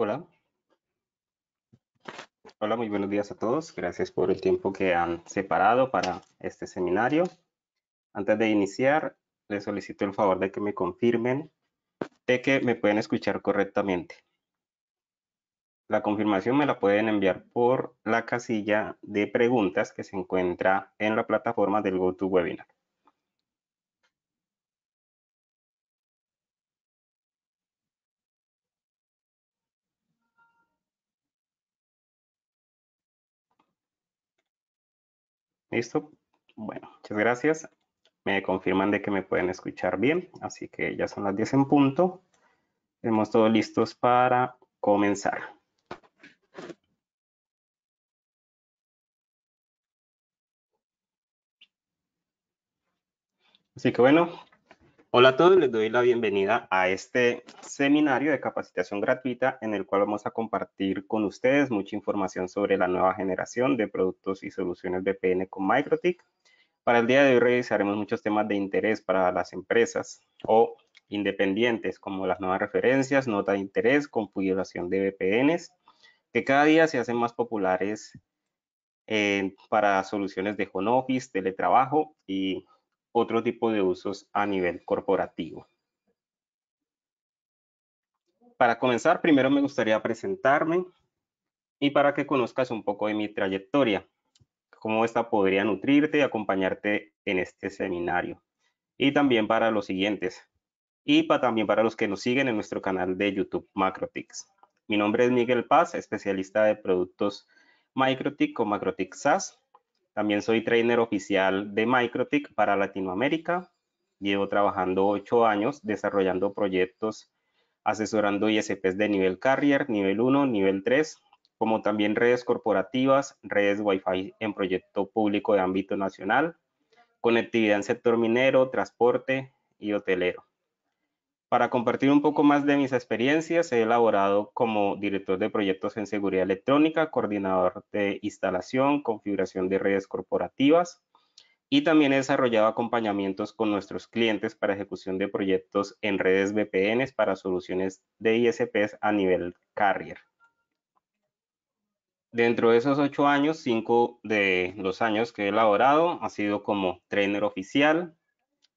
Hola. Hola, muy buenos días a todos. Gracias por el tiempo que han separado para este seminario. Antes de iniciar, les solicito el favor de que me confirmen de que me pueden escuchar correctamente. La confirmación me la pueden enviar por la casilla de preguntas que se encuentra en la plataforma del GoToWebinar. ¿Listo? Bueno, muchas gracias. Me confirman de que me pueden escuchar bien, así que ya son las 10 en punto. Tenemos todos listos para comenzar. Así que bueno, Hola a todos, les doy la bienvenida a este seminario de capacitación gratuita en el cual vamos a compartir con ustedes mucha información sobre la nueva generación de productos y soluciones de VPN con MicroTik. Para el día de hoy revisaremos muchos temas de interés para las empresas o independientes, como las nuevas referencias, nota de interés, configuración de VPNs, que cada día se hacen más populares eh, para soluciones de home office, teletrabajo y otro tipo de usos a nivel corporativo. Para comenzar, primero me gustaría presentarme y para que conozcas un poco de mi trayectoria, cómo esta podría nutrirte y acompañarte en este seminario. Y también para los siguientes, y para también para los que nos siguen en nuestro canal de YouTube MacroTix. Mi nombre es Miguel Paz, especialista de productos ...MicroTic o MacroTix SaaS también soy trainer oficial de microtic para Latinoamérica. Llevo trabajando ocho años desarrollando proyectos, asesorando ISPs de nivel carrier, nivel 1, nivel 3, como también redes corporativas, redes Wi-Fi en proyecto público de ámbito nacional, conectividad en sector minero, transporte y hotelero. Para compartir un poco más de mis experiencias, he elaborado como director de proyectos en seguridad electrónica, coordinador de instalación, configuración de redes corporativas y también he desarrollado acompañamientos con nuestros clientes para ejecución de proyectos en redes VPNs para soluciones de ISPs a nivel carrier. Dentro de esos ocho años, cinco de los años que he elaborado ha sido como trainer oficial,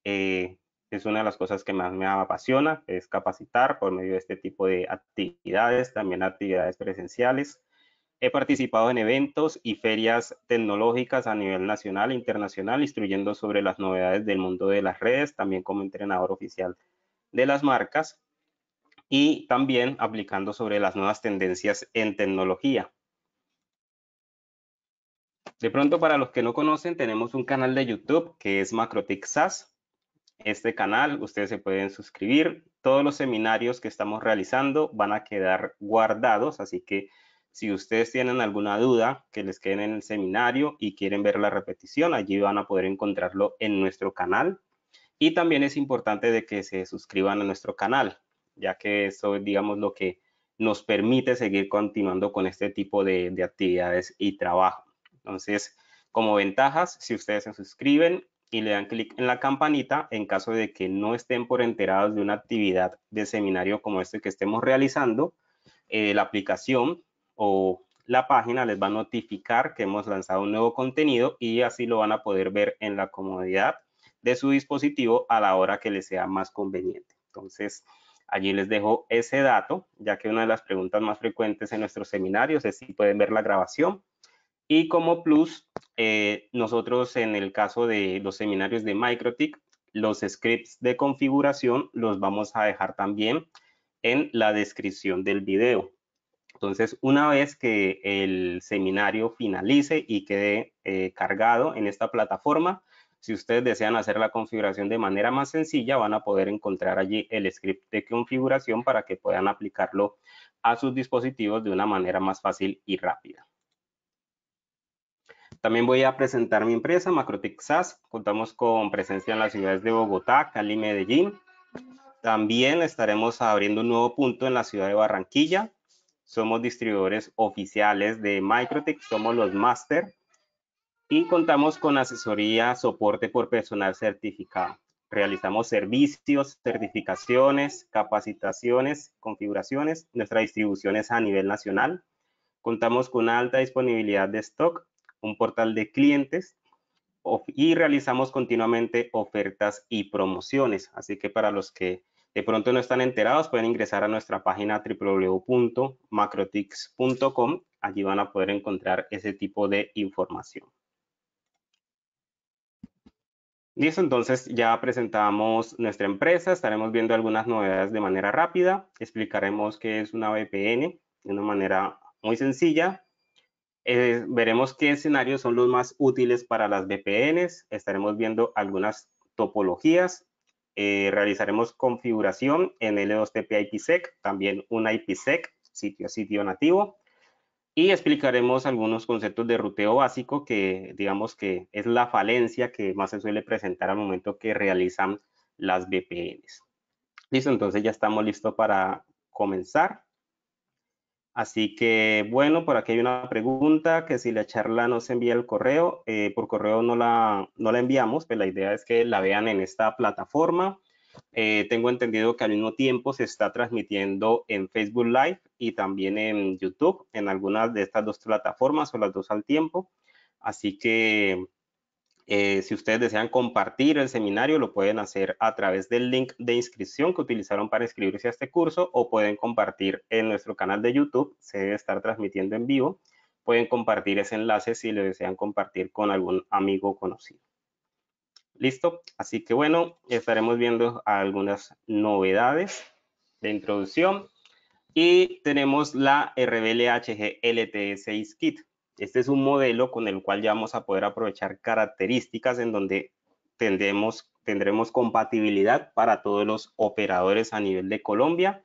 eh, es una de las cosas que más me apasiona, es capacitar por medio de este tipo de actividades, también actividades presenciales. He participado en eventos y ferias tecnológicas a nivel nacional e internacional, instruyendo sobre las novedades del mundo de las redes, también como entrenador oficial de las marcas y también aplicando sobre las nuevas tendencias en tecnología. De pronto, para los que no conocen, tenemos un canal de YouTube que es MacroTech este canal, ustedes se pueden suscribir. Todos los seminarios que estamos realizando van a quedar guardados, así que si ustedes tienen alguna duda que les queden en el seminario y quieren ver la repetición, allí van a poder encontrarlo en nuestro canal. Y también es importante de que se suscriban a nuestro canal, ya que eso es, digamos, lo que nos permite seguir continuando con este tipo de, de actividades y trabajo. Entonces, como ventajas, si ustedes se suscriben, y le dan clic en la campanita en caso de que no estén por enterados de una actividad de seminario como este que estemos realizando. Eh, la aplicación o la página les va a notificar que hemos lanzado un nuevo contenido y así lo van a poder ver en la comodidad de su dispositivo a la hora que les sea más conveniente. Entonces, allí les dejo ese dato, ya que una de las preguntas más frecuentes en nuestros seminarios es si pueden ver la grabación. Y como plus, eh, nosotros en el caso de los seminarios de MicroTik, los scripts de configuración los vamos a dejar también en la descripción del video. Entonces, una vez que el seminario finalice y quede eh, cargado en esta plataforma, si ustedes desean hacer la configuración de manera más sencilla, van a poder encontrar allí el script de configuración para que puedan aplicarlo a sus dispositivos de una manera más fácil y rápida. También voy a presentar mi empresa, Macrotech SAS. Contamos con presencia en las ciudades de Bogotá, Cali, y Medellín. También estaremos abriendo un nuevo punto en la ciudad de Barranquilla. Somos distribuidores oficiales de Microtech, somos los máster y contamos con asesoría, soporte por personal certificado. Realizamos servicios, certificaciones, capacitaciones, configuraciones. Nuestra distribución es a nivel nacional. Contamos con alta disponibilidad de stock un portal de clientes y realizamos continuamente ofertas y promociones. Así que para los que de pronto no están enterados, pueden ingresar a nuestra página www.macrotix.com. Allí van a poder encontrar ese tipo de información. eso entonces ya presentamos nuestra empresa, estaremos viendo algunas novedades de manera rápida, explicaremos qué es una VPN de una manera muy sencilla eh, veremos qué escenarios son los más útiles para las VPNs, estaremos viendo algunas topologías, eh, realizaremos configuración en L2TP IPsec, también un IPsec, sitio a sitio nativo, y explicaremos algunos conceptos de ruteo básico que digamos que es la falencia que más se suele presentar al momento que realizan las VPNs. Listo, entonces ya estamos listos para comenzar. Así que bueno, por aquí hay una pregunta que si la charla no se envía el correo, eh, por correo no la, enviamos, pero pues la idea es que la vean en esta plataforma. Eh, tengo entendido que al mismo tiempo se está transmitiendo en Facebook Live y también en YouTube, en algunas de estas dos plataformas o las dos al tiempo. Así que eh, si ustedes desean compartir el seminario, lo pueden hacer a través del link de inscripción que utilizaron para inscribirse a este curso o pueden compartir en nuestro canal de YouTube, se debe estar transmitiendo en vivo. Pueden compartir ese enlace si lo desean compartir con algún amigo conocido. Listo, así que bueno, estaremos viendo algunas novedades de introducción y tenemos la RBLHG LT6 Kit este es un modelo con el cual ya vamos a poder aprovechar características en donde tendremos, tendremos compatibilidad para todos los operadores a nivel de Colombia.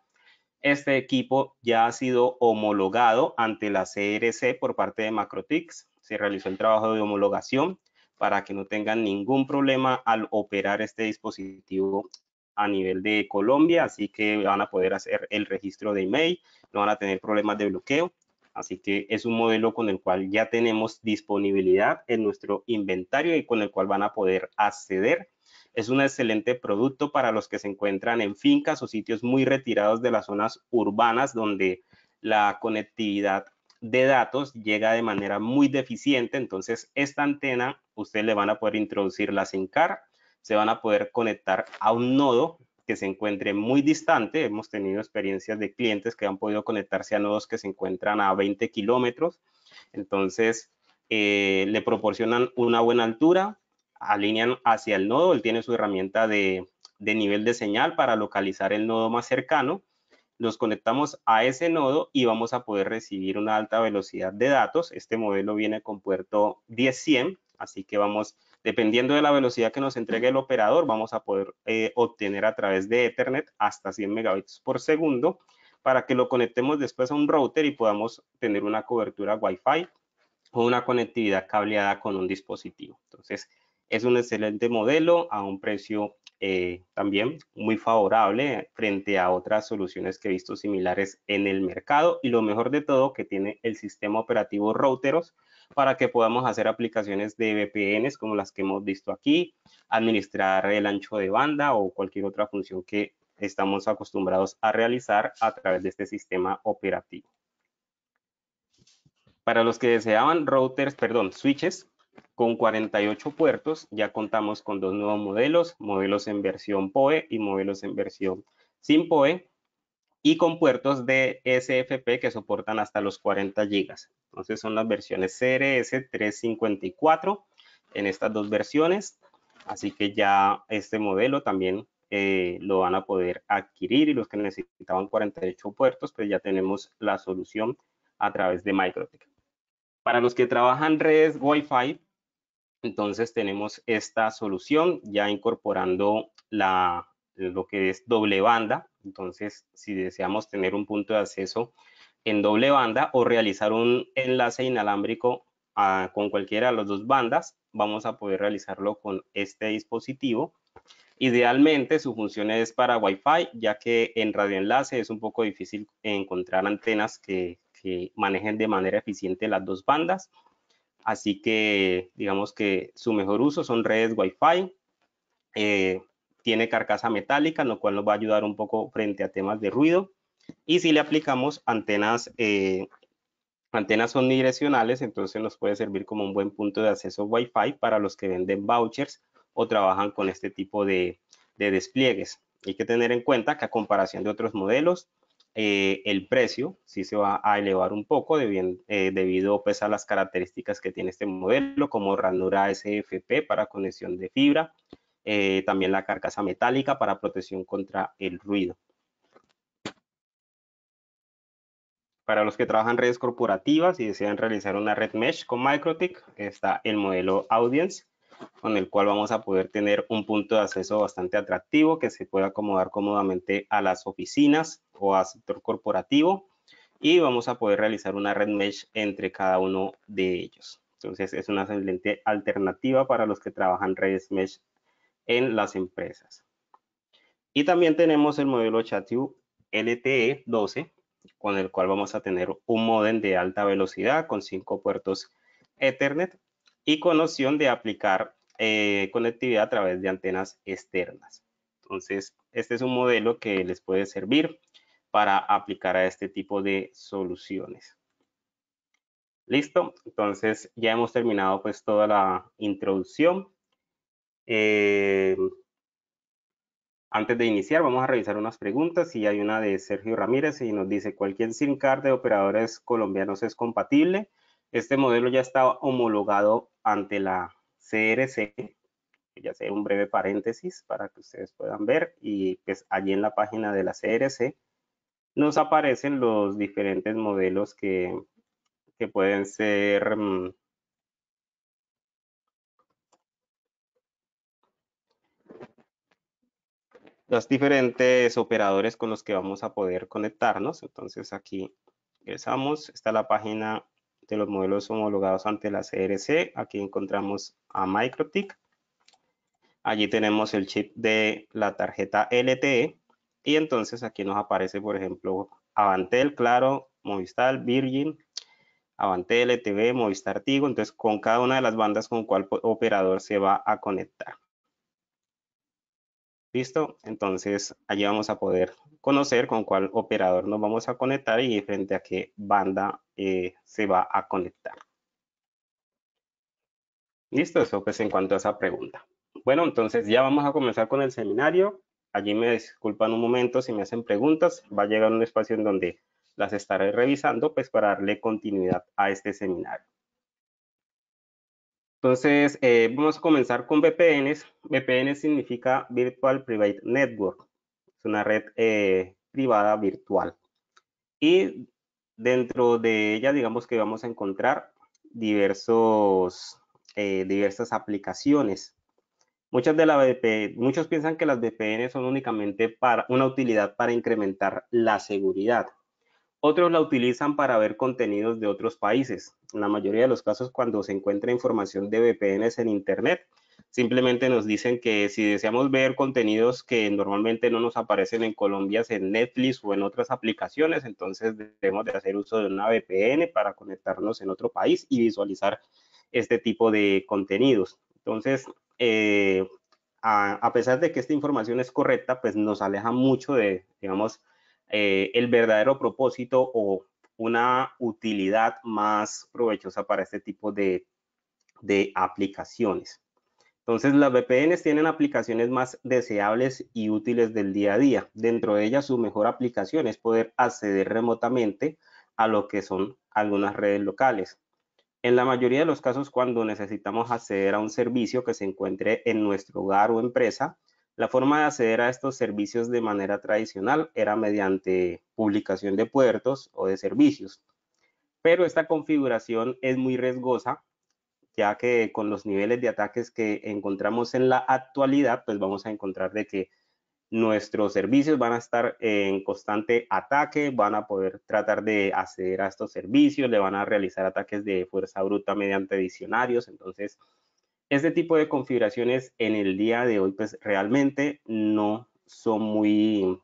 Este equipo ya ha sido homologado ante la CRC por parte de Macrotix. Se realizó el trabajo de homologación para que no tengan ningún problema al operar este dispositivo a nivel de Colombia, así que van a poder hacer el registro de email, no van a tener problemas de bloqueo Así que es un modelo con el cual ya tenemos disponibilidad en nuestro inventario y con el cual van a poder acceder. Es un excelente producto para los que se encuentran en fincas o sitios muy retirados de las zonas urbanas donde la conectividad de datos llega de manera muy deficiente. Entonces, esta antena, ustedes le van a poder introducir la SIM se van a poder conectar a un nodo que se encuentre muy distante. Hemos tenido experiencias de clientes que han podido conectarse a nodos que se encuentran a 20 kilómetros. Entonces, eh, le proporcionan una buena altura, alinean hacia el nodo. Él tiene su herramienta de, nivel de señal para localizar el nodo más cercano. Los conectamos a ese nodo y vamos a poder recibir una alta velocidad de datos. Este modelo viene con puerto 10-100, Así que vamos, dependiendo de la velocidad que nos entregue el operador, vamos a poder eh, obtener a través de Ethernet hasta 100 megabits por segundo para que lo conectemos después a un router y podamos tener una cobertura Wi-Fi o una conectividad cableada con un dispositivo. Entonces, es un excelente modelo a un precio eh, también muy favorable frente a otras soluciones que he visto similares en el mercado y lo mejor de todo que tiene el sistema operativo Routeros para que podamos hacer aplicaciones de VPNs como las que hemos visto aquí, administrar el ancho de banda o cualquier otra función que estamos acostumbrados a realizar a través de este sistema operativo. Para los que deseaban routers, perdón, switches con 48 puertos, ya contamos con dos nuevos modelos, modelos en versión PoE y modelos en versión sin PoE y con puertos de SFP que soportan hasta los 40 GB. Entonces son las versiones CRS354 en estas dos versiones, así que ya este modelo también eh, lo van a poder adquirir y los que necesitaban 48 puertos, pues ya tenemos la solución a través de Microtech. Para los que trabajan redes Wi-Fi, entonces tenemos esta solución ya incorporando la, lo que es doble banda entonces, si deseamos tener un punto de acceso en doble banda o realizar un enlace inalámbrico ah, con cualquiera de las dos bandas, vamos a poder realizarlo con este dispositivo. Idealmente su función es para Wi-Fi, ya que en radioenlace es un poco difícil encontrar antenas que, manejen de manera eficiente las dos bandas. Así que digamos que su mejor uso son redes Wi-Fi, eh, tiene carcasa metálica, lo cual nos va a ayudar un poco frente a temas de ruido. Y si le aplicamos antenas, eh, antenas omnidireccionales, entonces nos puede servir como un buen punto de acceso Wi-Fi para los que venden vouchers o trabajan con este tipo de, despliegues. Hay que tener en cuenta que a comparación de otros modelos, eh, el precio sí se va a elevar un poco eh, debido pues, a las características que tiene este modelo, como ranura SFP para conexión de fibra, eh, también la carcasa metálica para protección contra el ruido. Para los que trabajan redes corporativas y desean realizar una red mesh con MikroTik, está el modelo Audience, con el cual vamos a poder tener un punto de acceso bastante atractivo que se pueda acomodar cómodamente a las oficinas o a sector corporativo y vamos a poder realizar una red mesh entre cada uno de ellos. Entonces es una excelente alternativa para los que trabajan redes mesh en las empresas. Y también tenemos el modelo ChatU LTE 12, con el cual vamos a tener un modem de alta velocidad con cinco puertos Ethernet y con opción de aplicar eh, conectividad a través de antenas externas. Entonces, este es un modelo que les puede servir para aplicar a este tipo de soluciones. Listo, entonces ya hemos terminado pues toda la introducción. Eh, antes de iniciar, vamos a revisar unas preguntas y hay una de Sergio Ramírez y nos dice, ¿cualquier SIM card de operadores colombianos es compatible? Este modelo ya está homologado ante la CRC, ya sé un breve paréntesis para que ustedes puedan ver y pues allí en la página de la CRC nos aparecen los diferentes modelos que, que pueden ser mm, los diferentes operadores con los que vamos a poder conectarnos. Entonces aquí ingresamos, está la página de los modelos homologados ante la CRC. Aquí encontramos a MicroTic. Allí tenemos el chip de la tarjeta LTE. Y entonces aquí nos aparece, por ejemplo, Avantel, Claro, Movistar, Virgin, Avantel, LTV, Movistar Tigo. Entonces, con cada una de las bandas con cuál operador se va a conectar. ¿Listo? Entonces, allí vamos a poder conocer con cuál operador nos vamos a conectar y frente a qué banda eh, se va a conectar. Listo, eso pues en cuanto a esa pregunta. Bueno, entonces ya vamos a comenzar con el seminario. Allí me disculpan un momento si me hacen preguntas. Va a llegar un espacio en donde las estaré revisando pues para darle continuidad a este seminario. Entonces, eh, vamos a comenzar con VPNs. VPN significa Virtual Private Network. Es una red eh, privada virtual. Y dentro de ella, digamos que vamos a encontrar diversos, eh, diversas aplicaciones. Muchas de la VPN, muchos piensan que las VPN son únicamente para una utilidad para incrementar la seguridad. Otros la utilizan para ver contenidos de otros países. En la mayoría de los casos, cuando se encuentra información de VPNs en Internet, simplemente nos dicen que si deseamos ver contenidos que normalmente no nos aparecen en Colombia, en Netflix o en otras aplicaciones, entonces debemos de hacer uso de una VPN para conectarnos en otro país y visualizar este tipo de contenidos. Entonces, eh, a, a pesar de que esta información es correcta, pues nos aleja mucho de, digamos, eh, el verdadero propósito o una utilidad más provechosa para este tipo de, de aplicaciones. Entonces, las VPNs tienen aplicaciones más deseables y útiles del día a día. Dentro de ellas, su mejor aplicación es poder acceder remotamente a lo que son algunas redes locales. En la mayoría de los casos, cuando necesitamos acceder a un servicio que se encuentre en nuestro hogar o empresa, la forma de acceder a estos servicios de manera tradicional era mediante publicación de puertos o de servicios, pero esta configuración es muy riesgosa, ya que con los niveles de ataques que encontramos en la actualidad, pues vamos a encontrar de que nuestros servicios van a estar en constante ataque, van a poder tratar de acceder a estos servicios, le van a realizar ataques de fuerza bruta mediante diccionarios, entonces este tipo de configuraciones en el día de hoy, pues, realmente no son muy,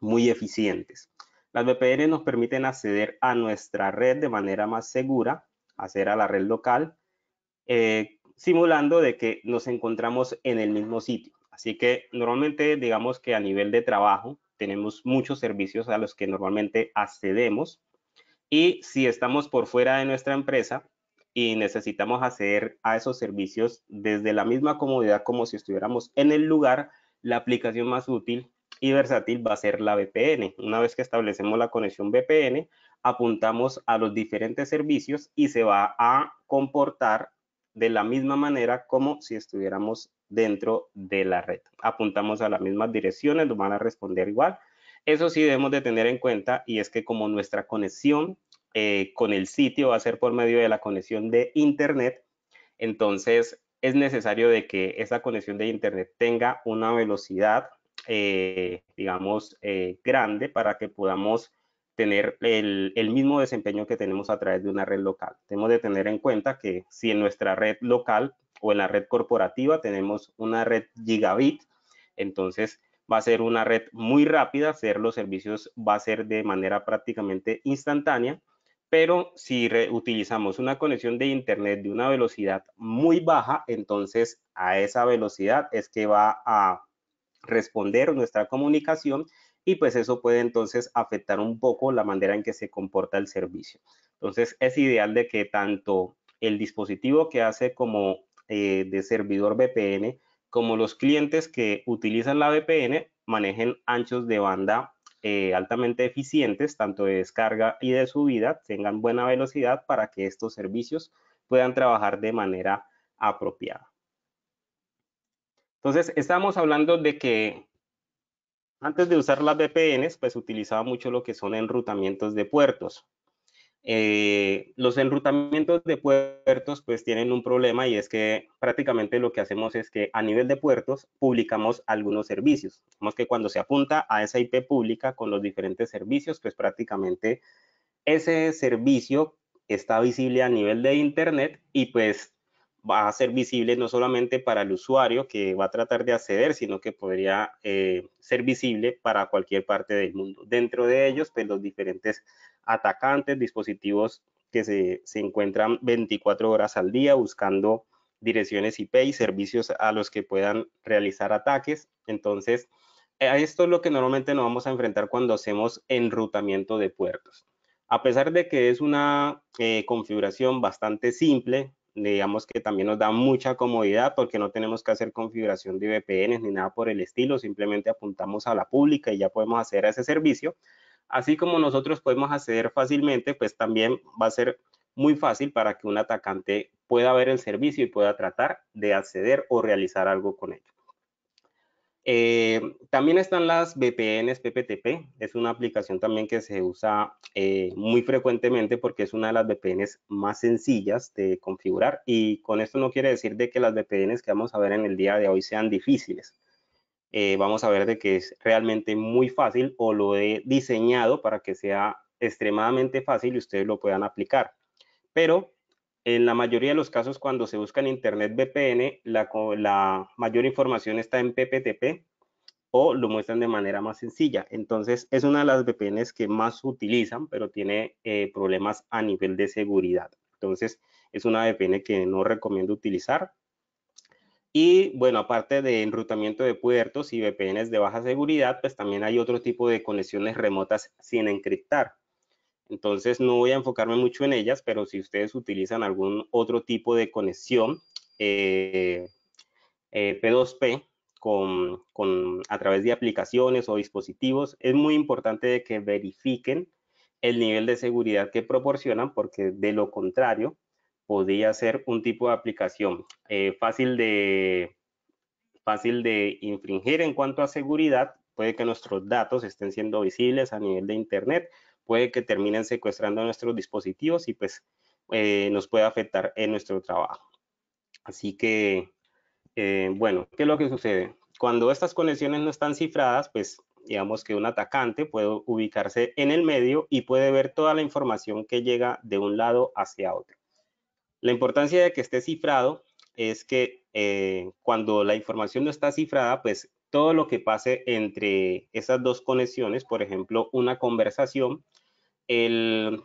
muy eficientes. Las VPN nos permiten acceder a nuestra red de manera más segura, hacer a la red local, eh, simulando de que nos encontramos en el mismo sitio. Así que normalmente digamos que a nivel de trabajo tenemos muchos servicios a los que normalmente accedemos y si estamos por fuera de nuestra empresa, y necesitamos acceder a esos servicios desde la misma comodidad como si estuviéramos en el lugar, la aplicación más útil y versátil va a ser la VPN. Una vez que establecemos la conexión VPN, apuntamos a los diferentes servicios y se va a comportar de la misma manera como si estuviéramos dentro de la red. Apuntamos a las mismas direcciones, nos van a responder igual. Eso sí debemos de tener en cuenta y es que como nuestra conexión eh, con el sitio va a ser por medio de la conexión de Internet. Entonces, es necesario de que esa conexión de Internet tenga una velocidad, eh, digamos, eh, grande para que podamos tener el, el, mismo desempeño que tenemos a través de una red local. Tenemos de tener en cuenta que si en nuestra red local o en la red corporativa tenemos una red gigabit, entonces va a ser una red muy rápida, hacer los servicios va a ser de manera prácticamente instantánea pero si utilizamos una conexión de internet de una velocidad muy baja, entonces a esa velocidad es que va a responder nuestra comunicación y pues eso puede entonces afectar un poco la manera en que se comporta el servicio. Entonces es ideal de que tanto el dispositivo que hace como eh, de servidor VPN como los clientes que utilizan la VPN manejen anchos de banda eh, altamente eficientes, tanto de descarga y de subida, tengan buena velocidad para que estos servicios puedan trabajar de manera apropiada. Entonces, estamos hablando de que antes de usar las VPNs, pues utilizaba mucho lo que son enrutamientos de puertos. Eh, los enrutamientos de puertos pues tienen un problema y es que prácticamente lo que hacemos es que a nivel de puertos publicamos algunos servicios. Vemos que cuando se apunta a esa IP pública con los diferentes servicios, pues prácticamente ese servicio está visible a nivel de Internet y pues va a ser visible no solamente para el usuario que va a tratar de acceder, sino que podría eh, ser visible para cualquier parte del mundo. Dentro de ellos, pues los diferentes atacantes, dispositivos que se, encuentran 24 horas al día buscando direcciones IP y servicios a los que puedan realizar ataques. Entonces, esto es lo que normalmente nos vamos a enfrentar cuando hacemos enrutamiento de puertos. A pesar de que es una eh, configuración bastante simple, digamos que también nos da mucha comodidad porque no tenemos que hacer configuración de VPN ni nada por el estilo, simplemente apuntamos a la pública y ya podemos hacer a ese servicio. Así como nosotros podemos acceder fácilmente, pues también va a ser muy fácil para que un atacante pueda ver el servicio y pueda tratar de acceder o realizar algo con ello. Eh, también están las VPNs PPTP, es una aplicación también que se usa eh, muy frecuentemente porque es una de las VPNs más sencillas de configurar y con esto no quiere decir de que las VPNs que vamos a ver en el día de hoy sean difíciles. Eh, vamos a ver de que es realmente muy fácil o lo he diseñado para que sea extremadamente fácil y ustedes lo puedan aplicar. Pero en la mayoría de los casos cuando se busca en Internet VPN, la, mayor información está en PPTP o lo muestran de manera más sencilla. Entonces, es una de las VPNs que más utilizan, pero tiene eh, problemas a nivel de seguridad. Entonces, es una VPN que no recomiendo utilizar. Y bueno, aparte de enrutamiento de puertos y VPNs de baja seguridad, pues también hay otro tipo de conexiones remotas sin encriptar. Entonces no voy a enfocarme mucho en ellas, pero si ustedes utilizan algún otro tipo de conexión P2P eh, eh, con, a través de aplicaciones o dispositivos, es muy importante que verifiquen el nivel de seguridad que proporcionan, porque de lo contrario podría ser un tipo de aplicación eh, fácil, de, fácil de infringir en cuanto a seguridad, puede que nuestros datos estén siendo visibles a nivel de Internet puede que terminen secuestrando nuestros dispositivos y pues eh, nos puede afectar en nuestro trabajo. Así que, eh, bueno, ¿qué es lo que sucede? Cuando estas conexiones no están cifradas, pues digamos que un atacante puede ubicarse en el medio y puede ver toda la información que llega de un lado hacia otro. La importancia de que esté cifrado es que eh, cuando la información no está cifrada, pues todo lo que pase entre esas dos conexiones, por ejemplo, una conversación, el,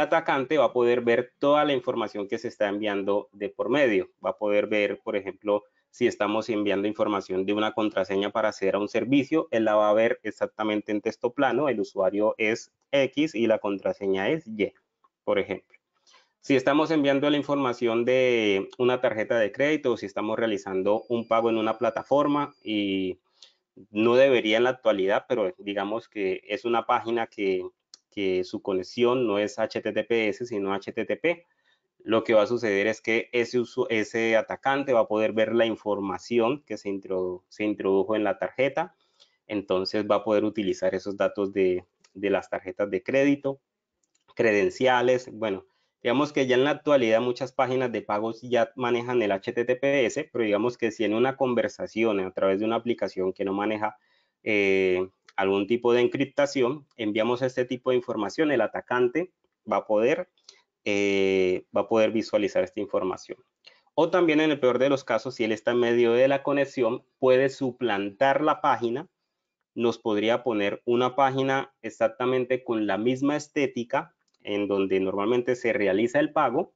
atacante va a poder ver toda la información que se está enviando de por medio. Va a poder ver, por ejemplo, si estamos enviando información de una contraseña para acceder a un servicio, él la va a ver exactamente en texto plano. El usuario es X y la contraseña es Y, por ejemplo. Si estamos enviando la información de una tarjeta de crédito si estamos realizando un pago en una plataforma y no debería en la actualidad, pero digamos que es una página que que su conexión no es HTTPS, sino HTTP, lo que va a suceder es que ese, ese atacante va a poder ver la información que se, introdujo en la tarjeta, entonces va a poder utilizar esos datos de, las tarjetas de crédito, credenciales, bueno, digamos que ya en la actualidad muchas páginas de pagos ya manejan el HTTPS, pero digamos que si en una conversación a través de una aplicación que no maneja eh, algún tipo de encriptación, enviamos este tipo de información, el atacante va a poder, eh, va a poder visualizar esta información. O también en el peor de los casos, si él está en medio de la conexión, puede suplantar la página, nos podría poner una página exactamente con la misma estética en donde normalmente se realiza el pago,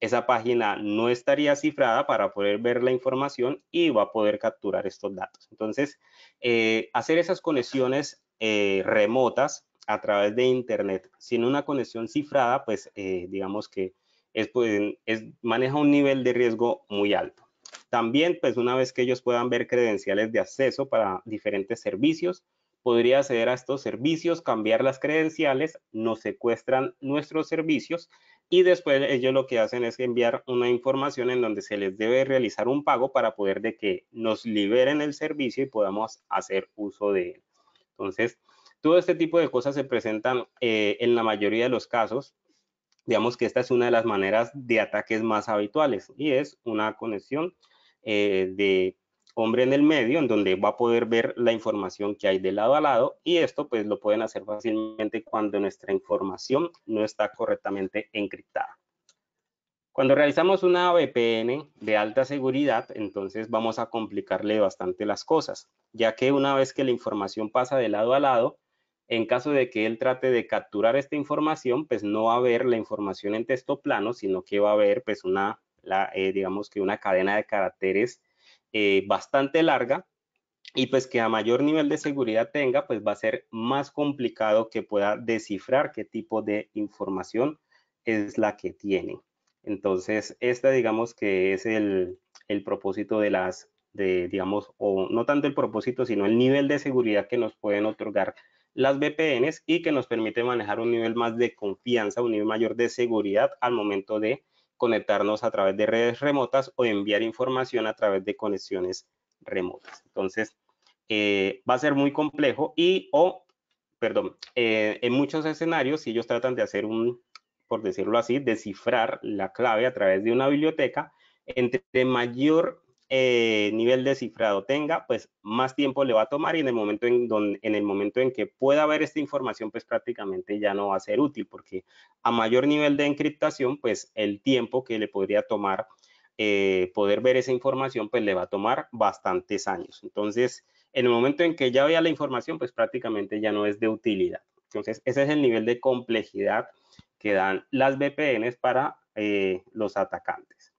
esa página no estaría cifrada para poder ver la información y va a poder capturar estos datos. Entonces, eh, hacer esas conexiones eh, remotas a través de Internet sin una conexión cifrada, pues eh, digamos que pues, es, maneja un nivel de riesgo muy alto. También, pues una vez que ellos puedan ver credenciales de acceso para diferentes servicios, podría acceder a estos servicios, cambiar las credenciales, nos secuestran nuestros servicios y después ellos lo que hacen es enviar una información en donde se les debe realizar un pago para poder de que nos liberen el servicio y podamos hacer uso de él. Entonces, todo este tipo de cosas se presentan eh, en la mayoría de los casos. Digamos que esta es una de las maneras de ataques más habituales y es una conexión eh, de hombre en el medio, en donde va a poder ver la información que hay de lado a lado y esto pues lo pueden hacer fácilmente cuando nuestra información no está correctamente encriptada. Cuando realizamos una VPN de alta seguridad, entonces vamos a complicarle bastante las cosas, ya que una vez que la información pasa de lado a lado, en caso de que él trate de capturar esta información, pues no va a ver la información en texto plano, sino que va a ver pues una, la, eh, digamos que una cadena de caracteres eh, bastante larga y pues que a mayor nivel de seguridad tenga, pues va a ser más complicado que pueda descifrar qué tipo de información es la que tiene. Entonces, esta digamos que es el, el propósito de las, de, digamos, o no tanto el propósito, sino el nivel de seguridad que nos pueden otorgar las VPNs y que nos permite manejar un nivel más de confianza, un nivel mayor de seguridad al momento de conectarnos a través de redes remotas o enviar información a través de conexiones remotas. Entonces, eh, va a ser muy complejo y o, perdón, eh, en muchos escenarios, si ellos tratan de hacer un, por decirlo así, descifrar la clave a través de una biblioteca, entre mayor eh, nivel de cifrado tenga, pues más tiempo le va a tomar y en el momento en, el momento en que pueda ver esta información, pues prácticamente ya no va a ser útil porque a mayor nivel de encriptación, pues el tiempo que le podría tomar eh, poder ver esa información, pues le va a tomar bastantes años. Entonces, en el momento en que ya vea la información, pues prácticamente ya no es de utilidad. Entonces, ese es el nivel de complejidad que dan las VPNs para eh, los atacantes.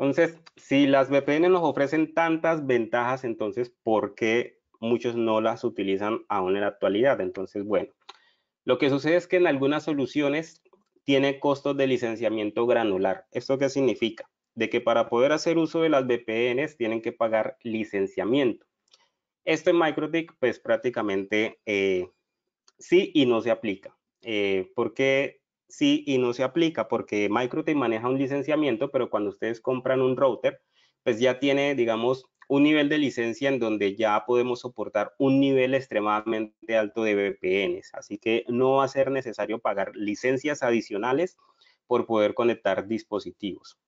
Entonces, si las VPN nos ofrecen tantas ventajas, entonces, ¿por qué muchos no las utilizan aún en la actualidad? Entonces, bueno, lo que sucede es que en algunas soluciones tiene costos de licenciamiento granular. ¿Esto qué significa? De que para poder hacer uso de las VPNs tienen que pagar licenciamiento. Esto en Microtech, pues prácticamente eh, sí y no se aplica. Eh, ¿Por qué? sí y no se aplica porque MicroTech maneja un licenciamiento, pero cuando ustedes compran un router, pues ya tiene, digamos, un nivel de licencia en donde ya podemos soportar un nivel extremadamente alto de VPNs. Así que no va a ser necesario pagar licencias adicionales por poder conectar dispositivos.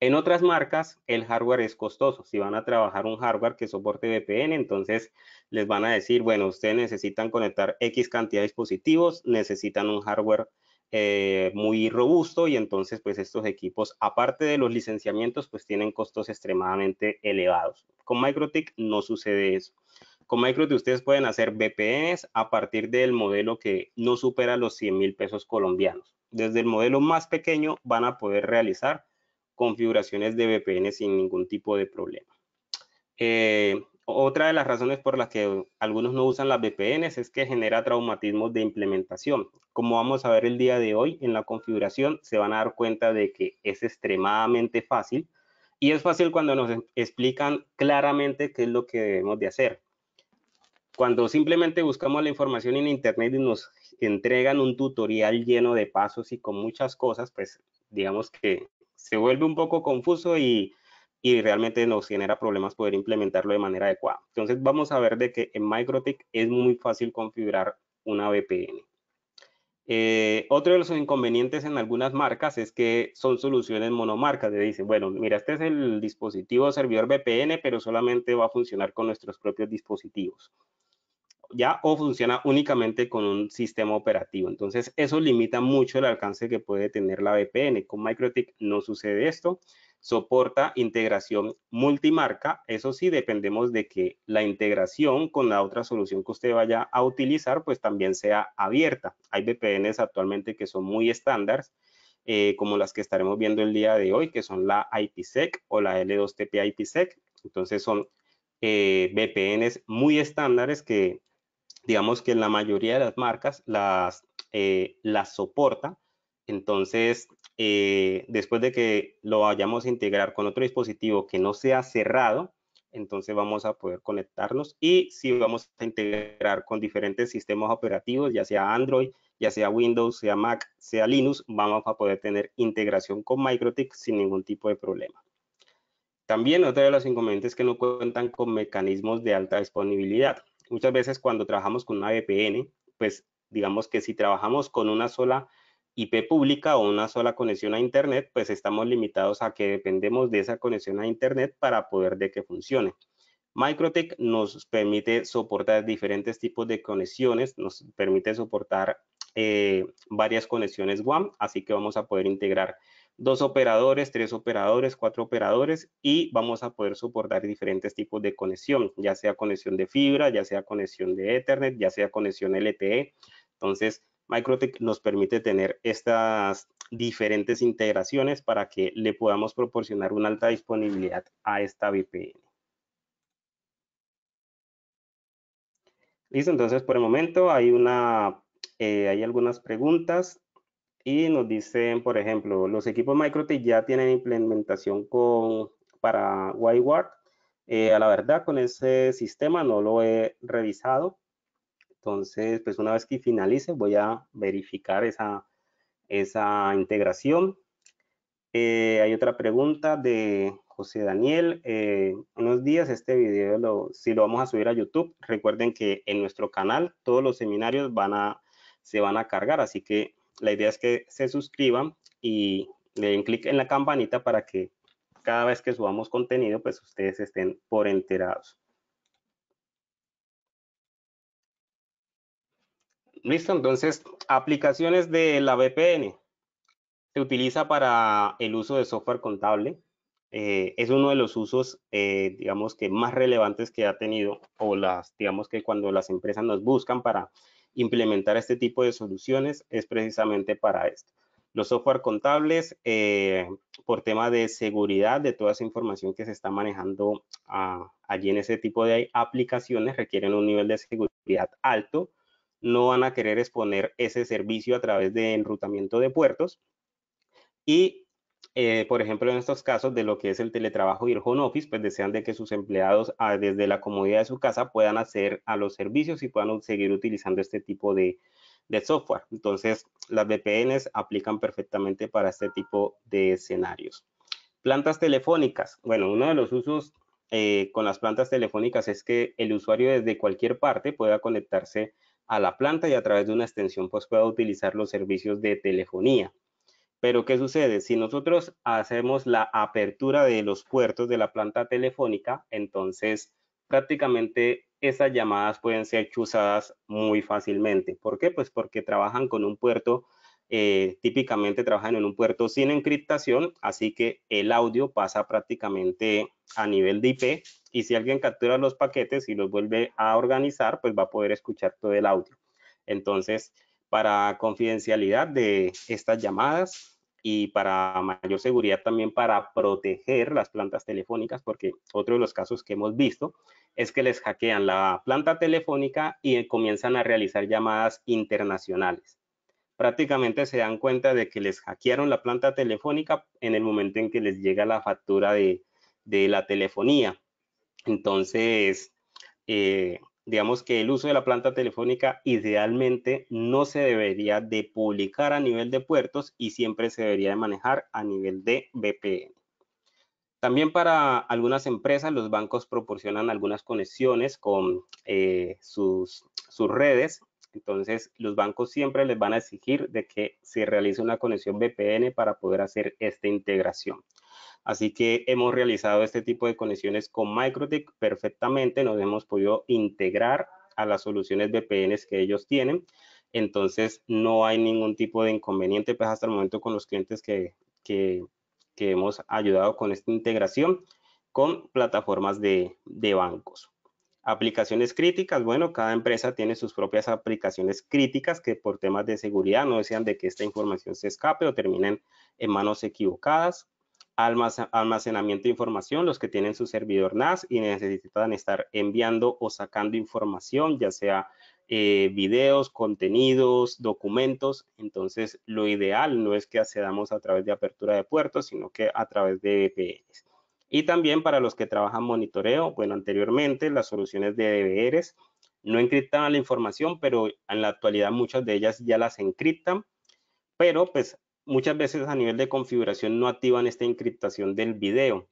En otras marcas, el hardware es costoso. Si van a trabajar un hardware que soporte VPN, entonces les van a decir, bueno, ustedes necesitan conectar X cantidad de dispositivos, necesitan un hardware eh, muy robusto y entonces pues estos equipos, aparte de los licenciamientos, pues tienen costos extremadamente elevados. Con MicroTik no sucede eso. Con MicroTik ustedes pueden hacer VPNs a partir del modelo que no supera los 100 mil pesos colombianos. Desde el modelo más pequeño van a poder realizar configuraciones de VPN sin ningún tipo de problema. Eh, otra de las razones por las que algunos no usan las VPNs es que genera traumatismos de implementación. Como vamos a ver el día de hoy en la configuración, se van a dar cuenta de que es extremadamente fácil y es fácil cuando nos explican claramente qué es lo que debemos de hacer. Cuando simplemente buscamos la información en Internet y nos entregan un tutorial lleno de pasos y con muchas cosas, pues digamos que se vuelve un poco confuso y y realmente nos genera problemas poder implementarlo de manera adecuada. Entonces vamos a ver de que en Microtech es muy fácil configurar una VPN. Eh, otro de los inconvenientes en algunas marcas es que son soluciones monomarcas. de dicen, bueno, mira, este es el dispositivo servidor VPN, pero solamente va a funcionar con nuestros propios dispositivos ya o funciona únicamente con un sistema operativo. Entonces, eso limita mucho el alcance que puede tener la VPN. Con MikroTik no sucede esto. Soporta integración multimarca. Eso sí, dependemos de que la integración con la otra solución que usted vaya a utilizar, pues también sea abierta. Hay VPNs actualmente que son muy estándares, eh, como las que estaremos viendo el día de hoy, que son la IPsec o la L2TP IPsec. Entonces, son eh, VPNs muy estándares que digamos que la mayoría de las marcas las, eh, las soporta. Entonces, eh, después de que lo vayamos a integrar con otro dispositivo que no sea cerrado, entonces vamos a poder conectarnos y si vamos a integrar con diferentes sistemas operativos, ya sea Android, ya sea Windows, sea Mac, sea Linux, vamos a poder tener integración con MikroTik sin ningún tipo de problema. También otro de los inconvenientes es que no cuentan con mecanismos de alta disponibilidad. Muchas veces cuando trabajamos con una VPN, pues digamos que si trabajamos con una sola IP pública o una sola conexión a Internet, pues estamos limitados a que dependemos de esa conexión a Internet para poder de que funcione. Microtech nos permite soportar diferentes tipos de conexiones, nos permite soportar eh, varias conexiones WAM, así que vamos a poder integrar dos operadores, tres operadores, cuatro operadores y vamos a poder soportar diferentes tipos de conexión, ya sea conexión de fibra, ya sea conexión de Ethernet, ya sea conexión LTE. Entonces, Microtech nos permite tener estas diferentes integraciones para que le podamos proporcionar una alta disponibilidad a esta VPN. Listo, entonces por el momento hay una, eh, hay algunas preguntas. Y nos dicen, por ejemplo, los equipos Microtech ya tienen implementación con, para whiteward eh, a la verdad, con ese sistema no lo he revisado. Entonces, pues una vez que finalice, voy a verificar esa, esa integración. Eh, hay otra pregunta de José Daniel. Eh, unos días este video, si lo vamos a subir a YouTube, recuerden que en nuestro canal todos los seminarios van a, se van a cargar, así que la idea es que se suscriban y den clic en la campanita para que cada vez que subamos contenido, pues ustedes estén por enterados. Listo, entonces, aplicaciones de la VPN. Se utiliza para el uso de software contable. Eh, es uno de los usos, eh, digamos que más relevantes que ha tenido, o las, digamos que cuando las empresas nos buscan para implementar este tipo de soluciones es precisamente para esto. Los software contables, eh, por tema de seguridad de toda esa información que se está manejando ah, allí en ese tipo de aplicaciones, requieren un nivel de seguridad alto. No van a querer exponer ese servicio a través de enrutamiento de puertos. Y eh, por ejemplo, en estos casos de lo que es el teletrabajo y el home office, pues desean de que sus empleados ah, desde la comodidad de su casa puedan hacer a los servicios y puedan seguir utilizando este tipo de, software. Entonces, las VPNs aplican perfectamente para este tipo de escenarios. Plantas telefónicas. Bueno, uno de los usos eh, con las plantas telefónicas es que el usuario desde cualquier parte pueda conectarse a la planta y a través de una extensión pues pueda utilizar los servicios de telefonía. Pero ¿qué sucede? Si nosotros hacemos la apertura de los puertos de la planta telefónica, entonces prácticamente esas llamadas pueden ser chuzadas muy fácilmente. ¿Por qué? Pues porque trabajan con un puerto, eh, típicamente trabajan en un puerto sin encriptación, así que el audio pasa prácticamente a nivel de IP y si alguien captura los paquetes y los vuelve a organizar, pues va a poder escuchar todo el audio. Entonces, para confidencialidad de estas llamadas, y para mayor seguridad también para proteger las plantas telefónicas, porque otro de los casos que hemos visto es que les hackean la planta telefónica y eh, comienzan a realizar llamadas internacionales. Prácticamente se dan cuenta de que les hackearon la planta telefónica en el momento en que les llega la factura de, de la telefonía. Entonces, eh, digamos que el uso de la planta telefónica idealmente no se debería de publicar a nivel de puertos y siempre se debería de manejar a nivel de VPN. También para algunas empresas los bancos proporcionan algunas conexiones con eh, sus, sus redes, entonces los bancos siempre les van a exigir de que se realice una conexión VPN para poder hacer esta integración. Así que hemos realizado este tipo de conexiones con MicroTik perfectamente, nos hemos podido integrar a las soluciones VPNs que ellos tienen. Entonces, no hay ningún tipo de inconveniente, pues hasta el momento con los clientes que, hemos ayudado con esta integración con plataformas de, de bancos. Aplicaciones críticas, bueno, cada empresa tiene sus propias aplicaciones críticas que por temas de seguridad no desean de que esta información se escape o terminen en manos equivocadas almacenamiento de información, los que tienen su servidor NAS y necesitan estar enviando o sacando información, ya sea eh, videos, contenidos, documentos. Entonces, lo ideal no es que accedamos a través de apertura de puertos, sino que a través de VPNs. Y también para los que trabajan monitoreo, bueno, anteriormente las soluciones de DVRs no encriptaban la información, pero en la actualidad muchas de ellas ya las encriptan, pero pues muchas veces a nivel de configuración no activan esta encriptación del video.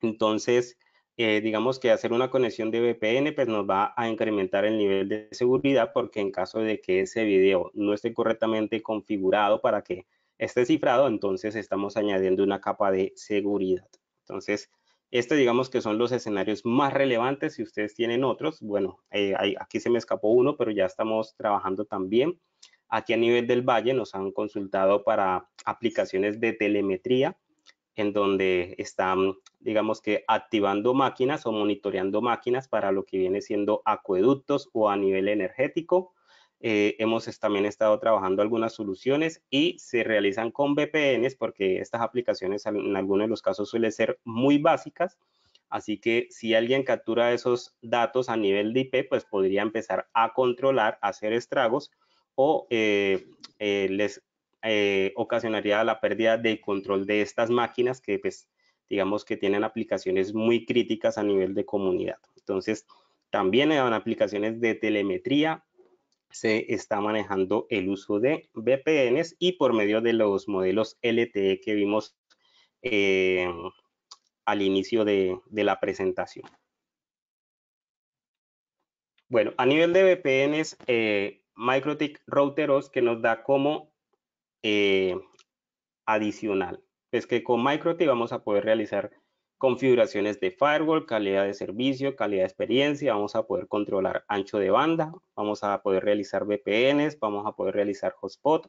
Entonces, eh, digamos que hacer una conexión de VPN pues nos va a incrementar el nivel de seguridad porque en caso de que ese video no esté correctamente configurado para que esté cifrado, entonces estamos añadiendo una capa de seguridad. Entonces, este digamos que son los escenarios más relevantes. Si ustedes tienen otros, bueno, eh, aquí se me escapó uno, pero ya estamos trabajando también Aquí a nivel del Valle nos han consultado para aplicaciones de telemetría, en donde están, digamos que, activando máquinas o monitoreando máquinas para lo que viene siendo acueductos o a nivel energético. Eh, hemos también estado trabajando algunas soluciones y se realizan con VPNs porque estas aplicaciones en algunos de los casos suelen ser muy básicas. Así que si alguien captura esos datos a nivel de IP, pues podría empezar a controlar, a hacer estragos o eh, eh, les eh, ocasionaría la pérdida de control de estas máquinas que pues digamos que tienen aplicaciones muy críticas a nivel de comunidad. Entonces también en aplicaciones de telemetría se está manejando el uso de VPNs y por medio de los modelos LTE que vimos al inicio de, la presentación. Bueno, a nivel de VPNs, MikroTik Routeros que nos da como eh, adicional. Es que con MikroTik vamos a poder realizar configuraciones de firewall, calidad de servicio, calidad de experiencia, vamos a poder controlar ancho de banda, vamos a poder realizar VPNs, vamos a poder realizar hotspot,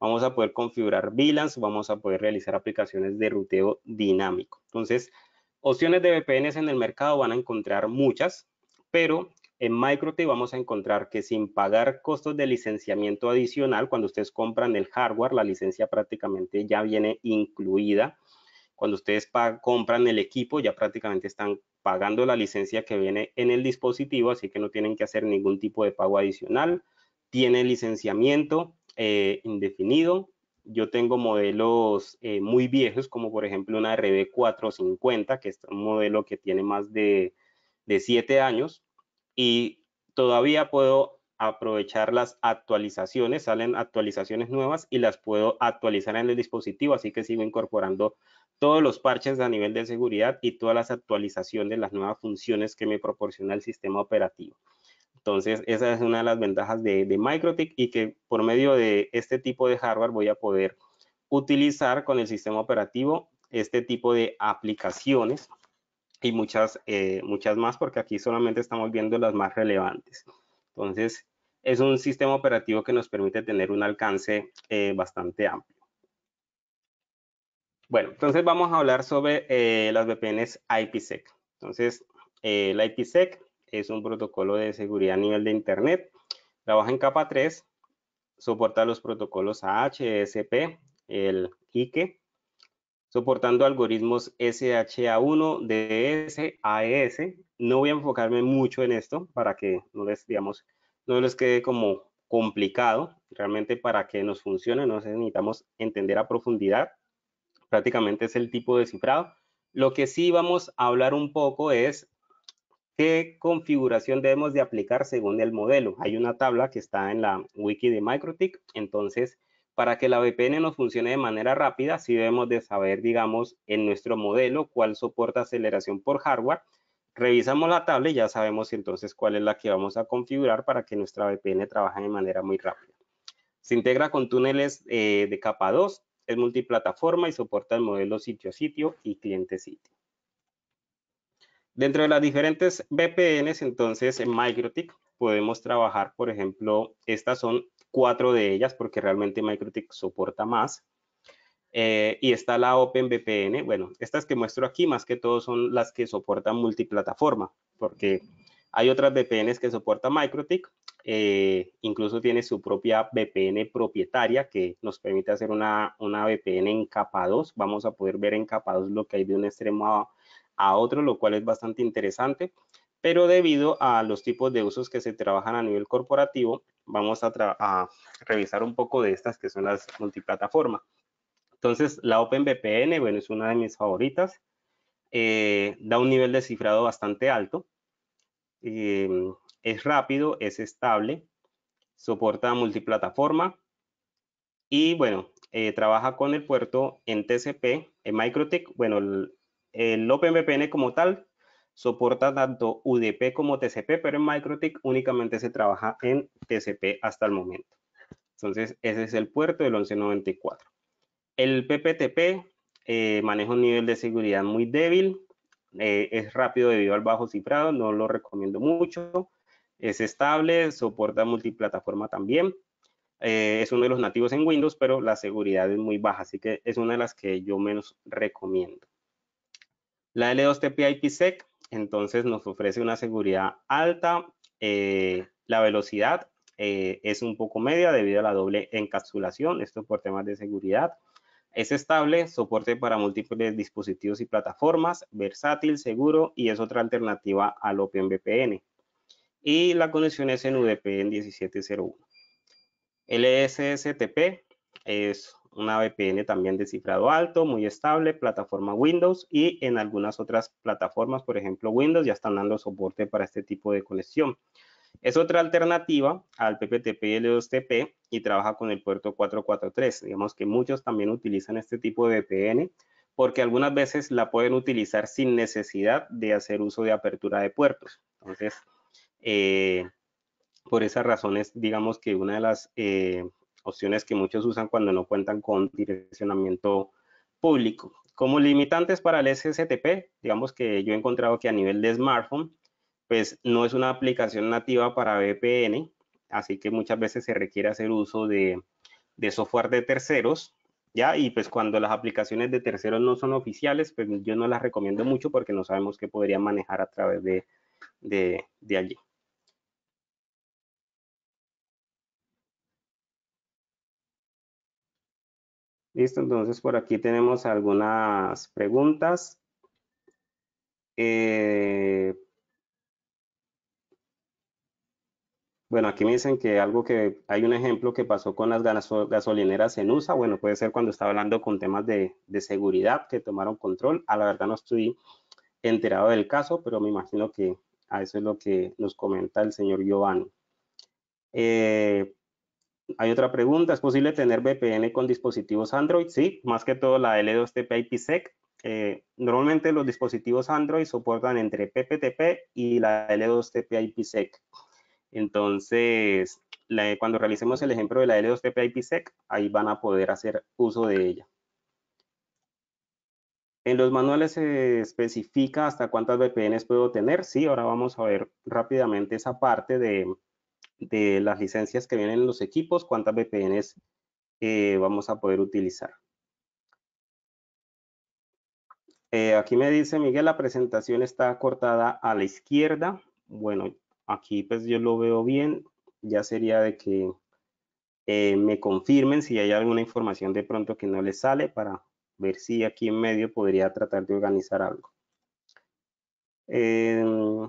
vamos a poder configurar VLANs, vamos a poder realizar aplicaciones de ruteo dinámico. Entonces, opciones de VPNs en el mercado van a encontrar muchas, pero en Microtech vamos a encontrar que sin pagar costos de licenciamiento adicional, cuando ustedes compran el hardware, la licencia prácticamente ya viene incluida. Cuando ustedes compran el equipo, ya prácticamente están pagando la licencia que viene en el dispositivo, así que no tienen que hacer ningún tipo de pago adicional. Tiene licenciamiento eh, indefinido. Yo tengo modelos eh, muy viejos, como por ejemplo una RB450, que es un modelo que tiene más de, de 7 años y todavía puedo aprovechar las actualizaciones, salen actualizaciones nuevas y las puedo actualizar en el dispositivo, así que sigo incorporando todos los parches a nivel de seguridad y todas las actualizaciones de las nuevas funciones que me proporciona el sistema operativo. Entonces, esa es una de las ventajas de, de y que por medio de este tipo de hardware voy a poder utilizar con el sistema operativo este tipo de aplicaciones y muchas, eh, muchas más, porque aquí solamente estamos viendo las más relevantes. Entonces, es un sistema operativo que nos permite tener un alcance eh, bastante amplio. Bueno, entonces vamos a hablar sobre eh, las VPNs IPsec. Entonces, la IPsec es un protocolo de seguridad a nivel de Internet, trabaja en capa 3, soporta los protocolos AHSP, el IKE, soportando algoritmos SHA1, DS, AES. No voy a enfocarme mucho en esto para que no les, digamos, no les quede como complicado. Realmente para que nos funcione no necesitamos entender a profundidad. Prácticamente es el tipo de cifrado. Lo que sí vamos a hablar un poco es qué configuración debemos de aplicar según el modelo. Hay una tabla que está en la wiki de microtic entonces para que la VPN nos funcione de manera rápida, si debemos de saber, digamos, en nuestro modelo cuál soporta aceleración por hardware. Revisamos la tabla y ya sabemos entonces cuál es la que vamos a configurar para que nuestra VPN trabaje de manera muy rápida. Se integra con túneles eh, de capa 2, es multiplataforma y soporta el modelo sitio a sitio y cliente sitio. Dentro de las diferentes VPNs, entonces en MicroTik podemos trabajar, por ejemplo, estas son cuatro de ellas porque realmente MikroTik soporta más. Eh, y está la OpenVPN. Bueno, estas que muestro aquí más que todo son las que soportan multiplataforma, porque hay otras VPNs que soporta MikroTik. Eh, incluso tiene su propia VPN propietaria que nos permite hacer una, una VPN en capa 2. Vamos a poder ver en capa 2 lo que hay de un extremo a, a otro, lo cual es bastante interesante pero debido a los tipos de usos que se trabajan a nivel corporativo, vamos a, revisar un poco de estas que son las multiplataformas. Entonces, la OpenVPN, bueno, es una de mis favoritas. Eh, da un nivel de cifrado bastante alto. Eh, es rápido, es estable, soporta multiplataforma y, bueno, eh, trabaja con el puerto en TCP, en Microtech. Bueno, el, el OpenVPN como tal soporta tanto UDP como TCP, pero en MikroTik únicamente se trabaja en TCP hasta el momento. Entonces, ese es el puerto del 1194. El PPTP eh, maneja un nivel de seguridad muy débil, eh, es rápido debido al bajo cifrado, no lo recomiendo mucho, es estable, soporta multiplataforma también, eh, es uno de los nativos en Windows, pero la seguridad es muy baja, así que es una de las que yo menos recomiendo. La L2TP IPsec entonces nos ofrece una seguridad alta. Eh, la velocidad eh, es un poco media debido a la doble encapsulación, esto por temas de seguridad. Es estable, soporte para múltiples dispositivos y plataformas, versátil, seguro y es otra alternativa al OpenVPN. Y la conexión es en UDP en 1701. LSSTP es una VPN también de cifrado alto, muy estable, plataforma Windows y en algunas otras plataformas, por ejemplo Windows, ya están dando soporte para este tipo de conexión. Es otra alternativa al PPTP y L2TP e y trabaja con el puerto 443. Digamos que muchos también utilizan este tipo de VPN porque algunas veces la pueden utilizar sin necesidad de hacer uso de apertura de puertos. Entonces, eh, por esas razones, digamos que una de las eh, opciones que muchos usan cuando no cuentan con direccionamiento público. Como limitantes para el SSTP, digamos que yo he encontrado que a nivel de smartphone, pues no es una aplicación nativa para VPN, así que muchas veces se requiere hacer uso de, software de terceros, ¿ya? Y pues cuando las aplicaciones de terceros no son oficiales, pues yo no las recomiendo mucho porque no sabemos qué podría manejar a través de allí. Listo, entonces por aquí tenemos algunas preguntas. Eh, bueno, aquí me dicen que algo que hay un ejemplo que pasó con las gasolineras en USA. Bueno, puede ser cuando estaba hablando con temas de, seguridad que tomaron control. A ah, la verdad no estoy enterado del caso, pero me imagino que a eso es lo que nos comenta el señor Giovanni. Eh, hay otra pregunta, ¿es posible tener VPN con dispositivos Android? Sí, más que todo la L2TP IPsec. Eh, normalmente los dispositivos Android soportan entre PPTP y la L2TP IPsec. Entonces, cuando realicemos el ejemplo de la L2TP IPsec, ahí van a poder hacer uso de ella. En los manuales se especifica hasta cuántas VPNs puedo tener. Sí, ahora vamos a ver rápidamente esa parte de, de las licencias que vienen en los equipos, cuántas VPNs vamos a poder utilizar. Eh, aquí me dice Miguel, la presentación está cortada a la izquierda. Bueno, aquí pues yo lo veo bien. Ya sería de que eh, me confirmen si hay alguna información de pronto que no les sale para ver si aquí en medio podría tratar de organizar algo. Em,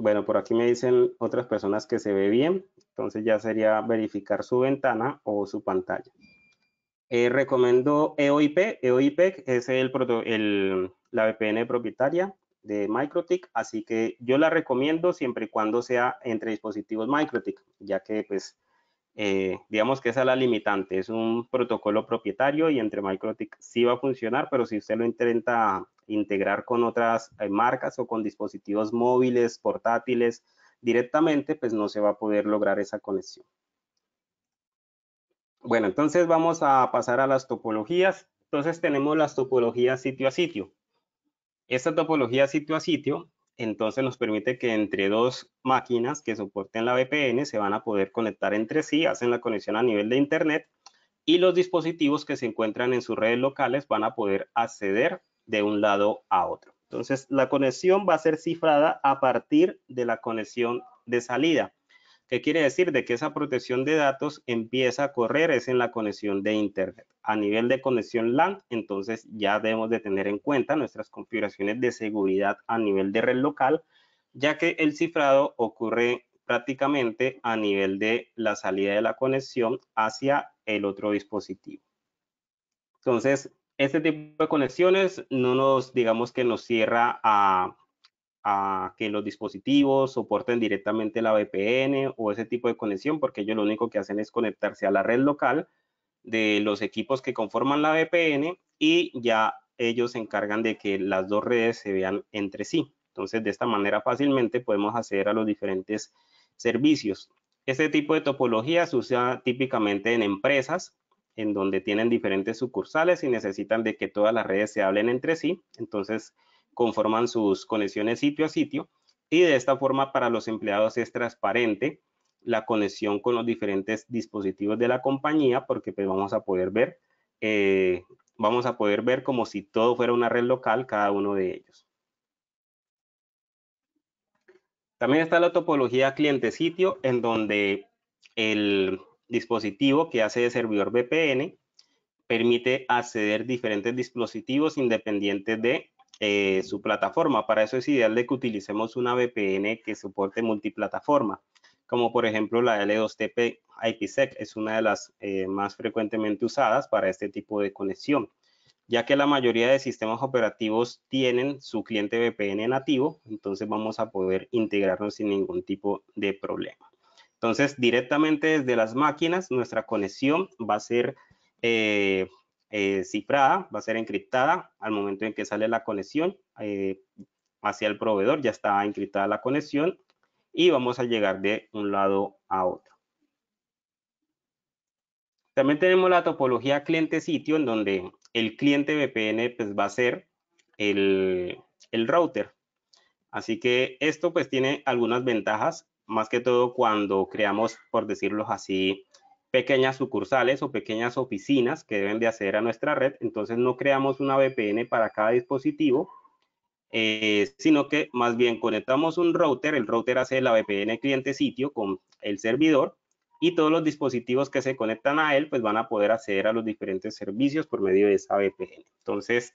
bueno, por aquí me dicen otras personas que se ve bien, entonces ya sería verificar su ventana o su pantalla. Eh, recomiendo EOIP. EOIP es el, la VPN propietaria de MicroTic. así que yo la recomiendo siempre y cuando sea entre dispositivos MicroTic, ya que pues eh, digamos que esa es la limitante, es un protocolo propietario y entre MicroTik sí va a funcionar, pero si usted lo intenta integrar con otras eh, marcas o con dispositivos móviles, portátiles, directamente, pues no se va a poder lograr esa conexión. Bueno, entonces vamos a pasar a las topologías. Entonces tenemos las topologías sitio a sitio. Esta topología sitio a sitio entonces nos permite que entre dos máquinas que soporten la VPN se van a poder conectar entre sí, hacen la conexión a nivel de Internet y los dispositivos que se encuentran en sus redes locales van a poder acceder de un lado a otro. Entonces, la conexión va a ser cifrada a partir de la conexión de salida. ¿Qué quiere decir? De que esa protección de datos empieza a correr es en la conexión de Internet. A nivel de conexión LAN, entonces ya debemos de tener en cuenta nuestras configuraciones de seguridad a nivel de red local, ya que el cifrado ocurre prácticamente a nivel de la salida de la conexión hacia el otro dispositivo. Entonces, este tipo de conexiones no nos, digamos que nos cierra a que los dispositivos soporten directamente la VPN o ese tipo de conexión, porque ellos lo único que hacen es conectarse a la red local de los equipos que conforman la VPN y ya ellos se encargan de que las dos redes se vean entre sí. Entonces, de esta manera fácilmente podemos acceder a los diferentes servicios. Este tipo de topología se usa típicamente en empresas, en donde tienen diferentes sucursales y necesitan de que todas las redes se hablen entre sí. Entonces, conforman sus conexiones sitio a sitio y de esta forma para los empleados es transparente la conexión con los diferentes dispositivos de la compañía porque pues vamos a poder ver eh, vamos a poder ver como si todo fuera una red local cada uno de ellos. También está la topología cliente-sitio en donde el dispositivo que hace de servidor VPN permite acceder diferentes dispositivos independientes de eh, su plataforma. Para eso es ideal de que utilicemos una VPN que soporte multiplataforma, como por ejemplo la L2TP IPsec es una de las eh, más frecuentemente usadas para este tipo de conexión, ya que la mayoría de sistemas operativos tienen su cliente VPN nativo, entonces vamos a poder integrarnos sin ningún tipo de problema. Entonces, directamente desde las máquinas, nuestra conexión va a ser eh, eh, cifrada, va a ser encriptada al momento en que sale la conexión eh, hacia el proveedor, ya está encriptada la conexión y vamos a llegar de un lado a otro. También tenemos la topología cliente-sitio, en donde el cliente VPN pues, va a ser el, el router. Así que esto pues tiene algunas ventajas, más que todo cuando creamos, por decirlo así, pequeñas sucursales o pequeñas oficinas que deben de acceder a nuestra red. Entonces no creamos una VPN para cada dispositivo, eh, sino que más bien conectamos un router, el router hace la VPN cliente sitio con el servidor y todos los dispositivos que se conectan a él pues van a poder acceder a los diferentes servicios por medio de esa VPN. Entonces,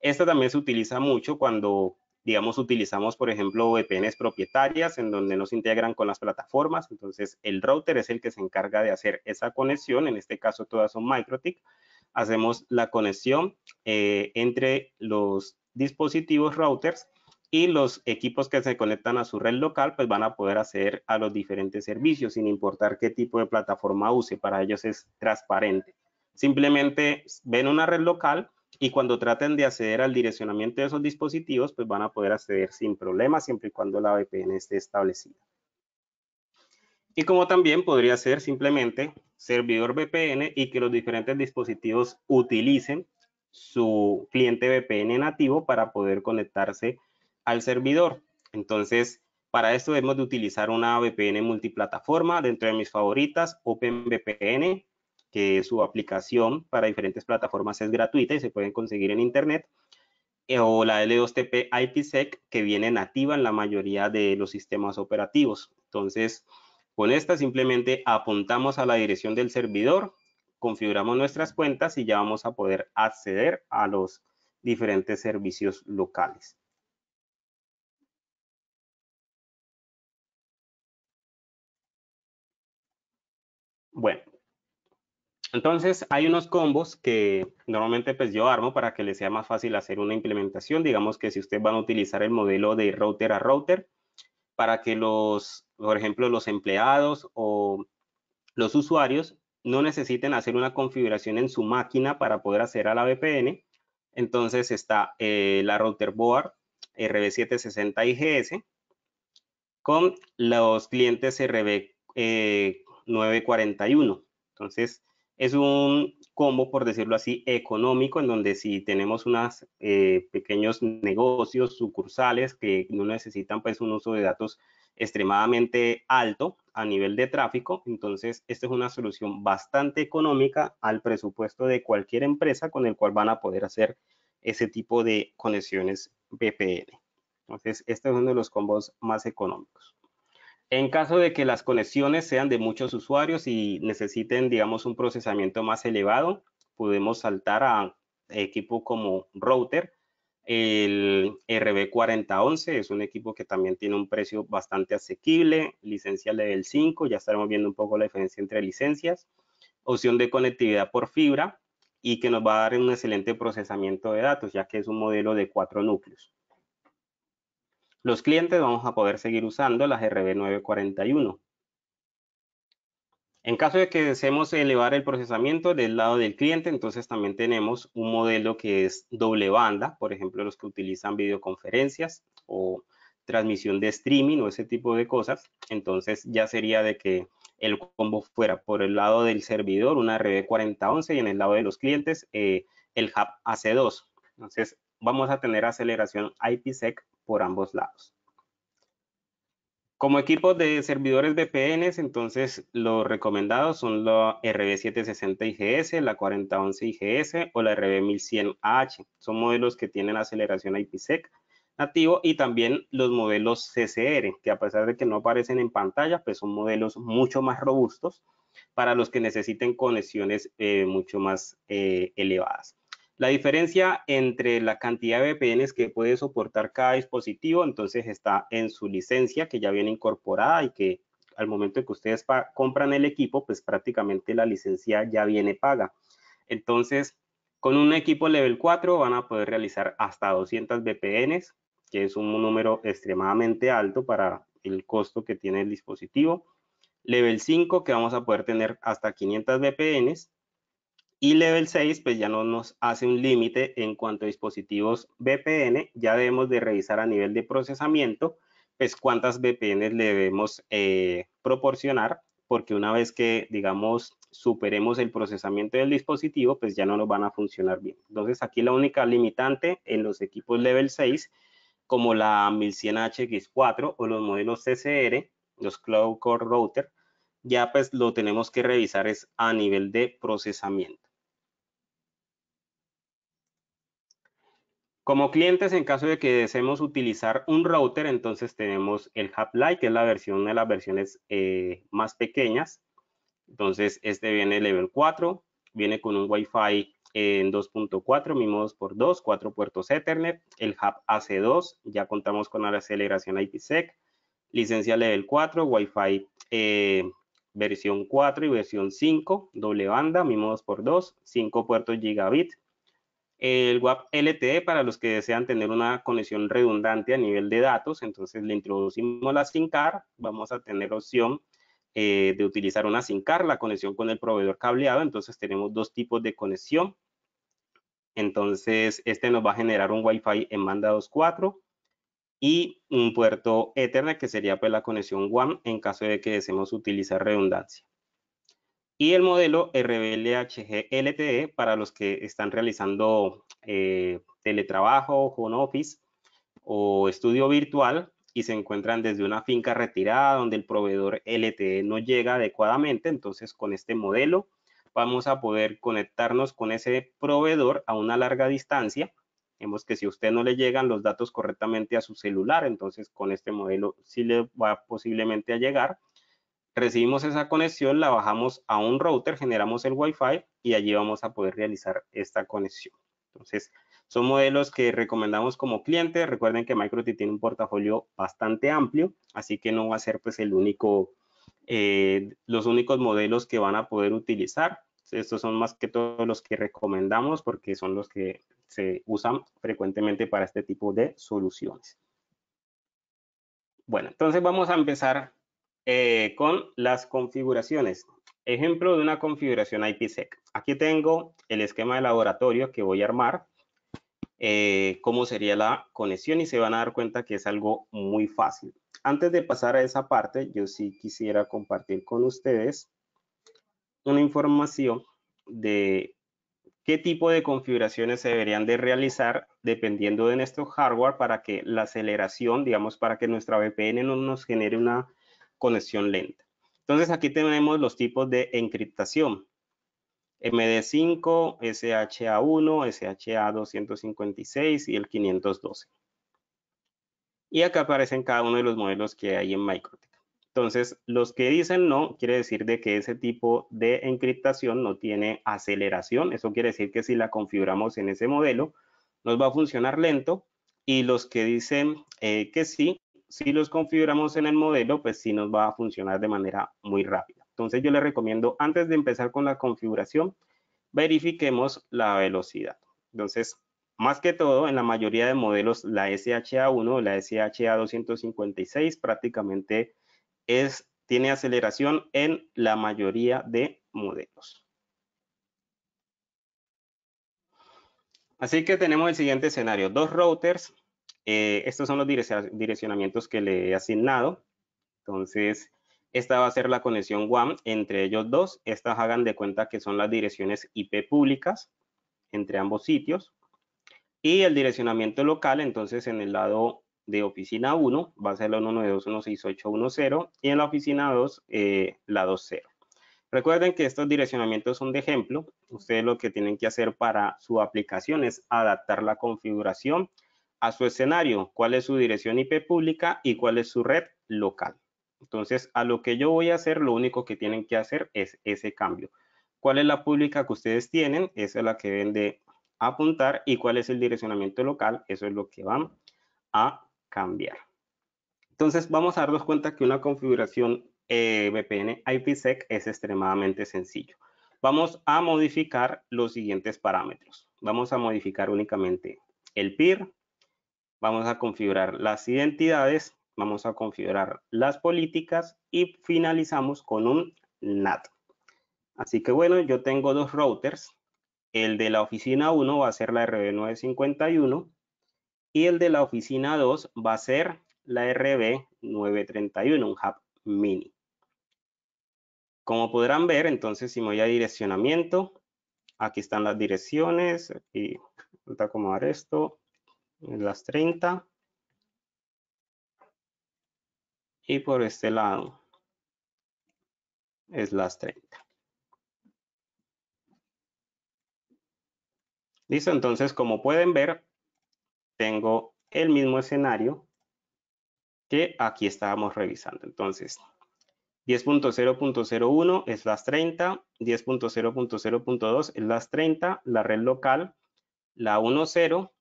esta también se utiliza mucho cuando Digamos, utilizamos, por ejemplo, VPNs propietarias en donde nos integran con las plataformas. Entonces, el router es el que se encarga de hacer esa conexión. En este caso, todas son MikroTik. Hacemos la conexión eh, entre los dispositivos routers y los equipos que se conectan a su red local pues van a poder acceder a los diferentes servicios sin importar qué tipo de plataforma use, para ellos es transparente. Simplemente ven una red local, y cuando traten de acceder al direccionamiento de esos dispositivos, pues van a poder acceder sin problema siempre y cuando la VPN esté establecida. Y como también podría ser simplemente servidor VPN y que los diferentes dispositivos utilicen su cliente VPN nativo para poder conectarse al servidor. Entonces, para esto debemos de utilizar una VPN multiplataforma. Dentro de mis favoritas, OpenVPN, que su aplicación para diferentes plataformas es gratuita y se pueden conseguir en Internet, eh, o la L2TP IPsec, que viene nativa en la mayoría de los sistemas operativos. Entonces, con esta simplemente apuntamos a la dirección del servidor, configuramos nuestras cuentas y ya vamos a poder acceder a los diferentes servicios locales. Bueno, entonces, hay unos combos que normalmente pues yo armo para que les sea más fácil hacer una implementación. Digamos que si ustedes van a utilizar el modelo de router a router, para que los, por ejemplo, los empleados o los usuarios no necesiten hacer una configuración en su máquina para poder hacer a la VPN. Entonces está eh, la router board RB760 IGS con los clientes RB941. Eh, entonces, es un combo, por decirlo así, económico, en donde si tenemos unos eh, pequeños negocios, sucursales que no necesitan pues un uso de datos extremadamente alto a nivel de tráfico, entonces esta es una solución bastante económica al presupuesto de cualquier empresa con el cual van a poder hacer ese tipo de conexiones VPN. Entonces, este es uno de los combos más económicos. En caso de que las conexiones sean de muchos usuarios y necesiten, digamos, un procesamiento más elevado, podemos saltar a equipo como router. El RB4011 es un equipo que también tiene un precio bastante asequible, licencia level 5, ya estaremos viendo un poco la diferencia entre licencias, opción de conectividad por fibra y que nos va a dar un excelente procesamiento de datos, ya que es un modelo de cuatro núcleos los clientes vamos a poder seguir usando las RB941. En caso de que deseemos elevar el procesamiento del lado del cliente, entonces también tenemos un modelo que es doble banda, por ejemplo, los que utilizan videoconferencias o transmisión de streaming o ese tipo de cosas. Entonces ya sería de que el combo fuera por el lado del servidor una RB4011 y en el lado de los clientes eh, el hub AC2. Entonces vamos a tener aceleración IPsec por ambos lados. Como equipos de servidores VPNs, entonces los recomendados son la RB760 IGS, la 4011 IGS o la rb 1100 h Son modelos que tienen aceleración IPsec nativo y también los modelos CCR, que a pesar de que no aparecen en pantalla, pues son modelos mucho más robustos para los que necesiten conexiones eh, mucho más eh, elevadas. La diferencia entre la cantidad de VPNs que puede soportar cada dispositivo, entonces está en su licencia que ya viene incorporada y que al momento que ustedes compran el equipo, pues prácticamente la licencia ya viene paga. Entonces, con un equipo level 4 van a poder realizar hasta 200 VPNs, que es un número extremadamente alto para el costo que tiene el dispositivo. Level 5, que vamos a poder tener hasta 500 VPNs y level 6 pues ya no nos hace un límite en cuanto a dispositivos VPN, ya debemos de revisar a nivel de procesamiento pues cuántas VPNs le debemos eh, proporcionar, porque una vez que digamos superemos el procesamiento del dispositivo pues ya no nos van a funcionar bien. Entonces aquí la única limitante en los equipos level 6 como la 1100HX4 o los modelos CCR, los Cloud Core Router, ya pues lo tenemos que revisar es a nivel de procesamiento. Como clientes, en caso de que deseemos utilizar un router, entonces tenemos el Hub Lite, que es la versión de las versiones eh, más pequeñas. Entonces, este viene level 4, viene con un Wi-Fi en 2.4, mismo 2x2, 4 puertos Ethernet, el Hub AC2, ya contamos con la aceleración IPsec, licencia level 4, Wi-Fi eh, versión 4 y versión 5, doble banda, mismo 2x2, 5 puertos gigabit, el WAP LTE para los que desean tener una conexión redundante a nivel de datos. Entonces le introducimos la SINCAR, vamos a tener opción eh, de utilizar una SINCAR, la conexión con el proveedor cableado. Entonces tenemos dos tipos de conexión. Entonces este nos va a generar un Wi-Fi en banda 2.4 y un puerto Ethernet que sería pues la conexión WAN en caso de que deseemos utilizar redundancia y el modelo RBLHG-LTE para los que están realizando eh, teletrabajo, home office o estudio virtual y se encuentran desde una finca retirada donde el proveedor LTE no llega adecuadamente. Entonces, con este modelo vamos a poder conectarnos con ese proveedor a una larga distancia. Vemos que si a usted no le llegan los datos correctamente a su celular, entonces con este modelo sí le va posiblemente a llegar recibimos esa conexión, la bajamos a un router, generamos el Wi-Fi y allí vamos a poder realizar esta conexión. Entonces, son modelos que recomendamos como cliente Recuerden que MicroT tiene un portafolio bastante amplio, así que no va a ser pues el único, eh, los únicos modelos que van a poder utilizar. Estos son más que todos los que recomendamos porque son los que se usan frecuentemente para este tipo de soluciones. Bueno, entonces vamos a empezar eh, con las configuraciones. Ejemplo de una configuración IPsec. Aquí tengo el esquema de laboratorio que voy a armar, eh, cómo sería la conexión y se van a dar cuenta que es algo muy fácil. Antes de pasar a esa parte, yo sí quisiera compartir con ustedes una información de qué tipo de configuraciones se deberían de realizar dependiendo de nuestro hardware para que la aceleración, digamos, para que nuestra VPN no nos genere una conexión lenta. Entonces aquí tenemos los tipos de encriptación. MD5, SHA1, SHA256 y el 512. Y acá aparecen cada uno de los modelos que hay en Microtech. Entonces, los que dicen no, quiere decir de que ese tipo de encriptación no tiene aceleración. Eso quiere decir que si la configuramos en ese modelo, nos va a funcionar lento. Y los que dicen eh, que sí, si los configuramos en el modelo, pues sí nos va a funcionar de manera muy rápida. Entonces yo les recomiendo, antes de empezar con la configuración, verifiquemos la velocidad. Entonces, más que todo, en la mayoría de modelos, la SHA1 la SHA256 prácticamente es, tiene aceleración en la mayoría de modelos. Así que tenemos el siguiente escenario, dos routers eh, estos son los direccionamientos que le he asignado. Entonces, esta va a ser la conexión WAM entre ellos dos. Estas hagan de cuenta que son las direcciones IP públicas entre ambos sitios. Y el direccionamiento local, entonces en el lado de oficina 1 va a ser la 192.168.1.0 y en la oficina 2 eh, la 2.0. Recuerden que estos direccionamientos son de ejemplo. Ustedes lo que tienen que hacer para su aplicación es adaptar la configuración a su escenario, cuál es su dirección IP pública y cuál es su red local. Entonces, a lo que yo voy a hacer, lo único que tienen que hacer es ese cambio. ¿Cuál es la pública que ustedes tienen? Esa es la que deben de apuntar. ¿Y cuál es el direccionamiento local? Eso es lo que van a cambiar. Entonces, vamos a darnos cuenta que una configuración eh, VPN IPsec es extremadamente sencillo. Vamos a modificar los siguientes parámetros. Vamos a modificar únicamente el PIR, vamos a configurar las identidades, vamos a configurar las políticas y finalizamos con un NAT. Así que bueno, yo tengo dos routers. El de la oficina 1 va a ser la RB951 y el de la oficina 2 va a ser la RB931, un hub mini. Como podrán ver, entonces si me voy a direccionamiento, aquí están las direcciones, y falta acomodar esto, las 30 y por este lado es las 30. Listo, entonces como pueden ver, tengo el mismo escenario que aquí estábamos revisando. Entonces, 10.0.01 es las 30, 10.0.0.2 es las 30, la red local, la 1.0,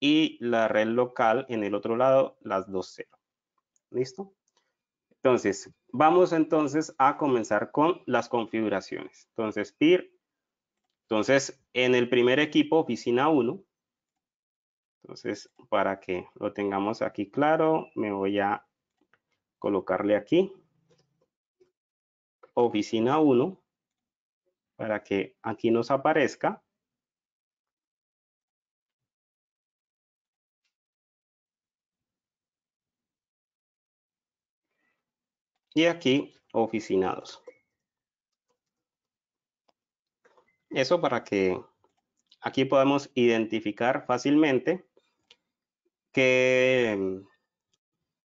y la red local en el otro lado, las dos ¿Listo? Entonces, vamos entonces a comenzar con las configuraciones. Entonces, PIR. Entonces, en el primer equipo, oficina 1. Entonces, para que lo tengamos aquí claro, me voy a colocarle aquí. Oficina 1. Para que aquí nos aparezca. y aquí 2. Eso para que aquí podamos identificar fácilmente qué,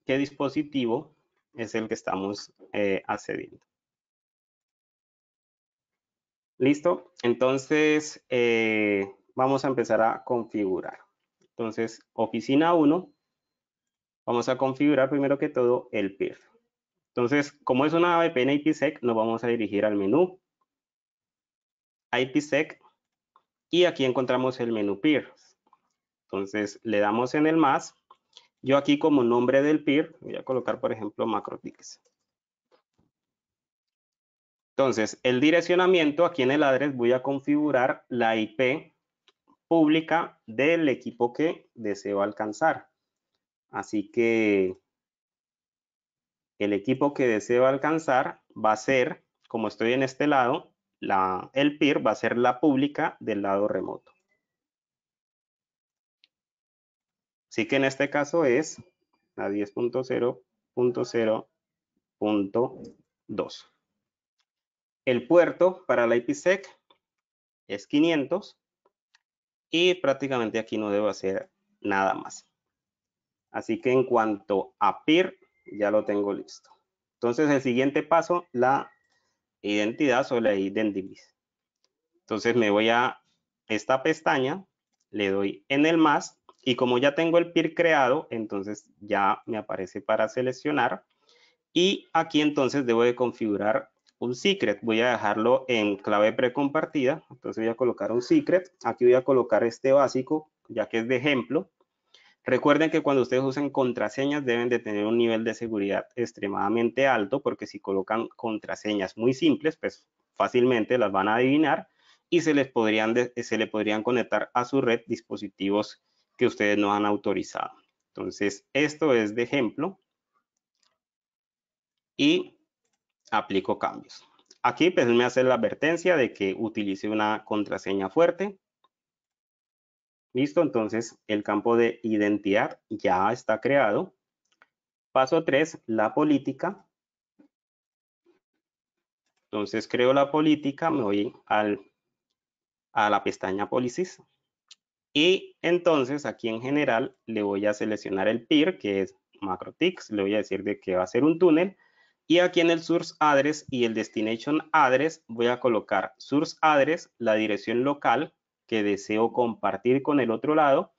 qué dispositivo es el que estamos eh, accediendo. Listo, entonces eh, vamos a empezar a configurar. Entonces, oficina 1, vamos a configurar primero que todo el PIRF. Entonces, como es una VPN IPsec, nos vamos a dirigir al menú IPsec y aquí encontramos el menú peer. Entonces, le damos en el más. Yo aquí como nombre del peer voy a colocar, por ejemplo, MacroTix. Entonces, el direccionamiento, aquí en el address voy a configurar la IP pública del equipo que deseo alcanzar. Así que el equipo que deseo alcanzar va a ser, como estoy en este lado, la, el peer va a ser la pública del lado remoto. Así que en este caso es la 10.0.0.2. El puerto para la IPsec es 500 y prácticamente aquí no debo hacer nada más. Así que en cuanto a peer ya lo tengo listo. Entonces, el siguiente paso, la identidad o la identity Entonces, me voy a esta pestaña, le doy en el más y como ya tengo el peer creado, entonces ya me aparece para seleccionar. Y aquí entonces debo de configurar un secret. Voy a dejarlo en clave precompartida. Entonces voy a colocar un secret. Aquí voy a colocar este básico, ya que es de ejemplo. Recuerden que cuando ustedes usen contraseñas deben de tener un nivel de seguridad extremadamente alto porque si colocan contraseñas muy simples, pues fácilmente las van a adivinar y se les podrían, se le podrían conectar a su red dispositivos que ustedes no han autorizado. Entonces, esto es de ejemplo y aplico cambios. Aquí pues me hace la advertencia de que utilice una contraseña fuerte Listo, entonces el campo de identidad ya está creado. Paso 3, la política. Entonces creo la política, me voy al, a la pestaña Policies. Y entonces aquí en general le voy a seleccionar el peer, que es MacroTix, le voy a decir de que va a ser un túnel. Y aquí en el source address y el destination address voy a colocar source address, la dirección local, que deseo compartir con el otro lado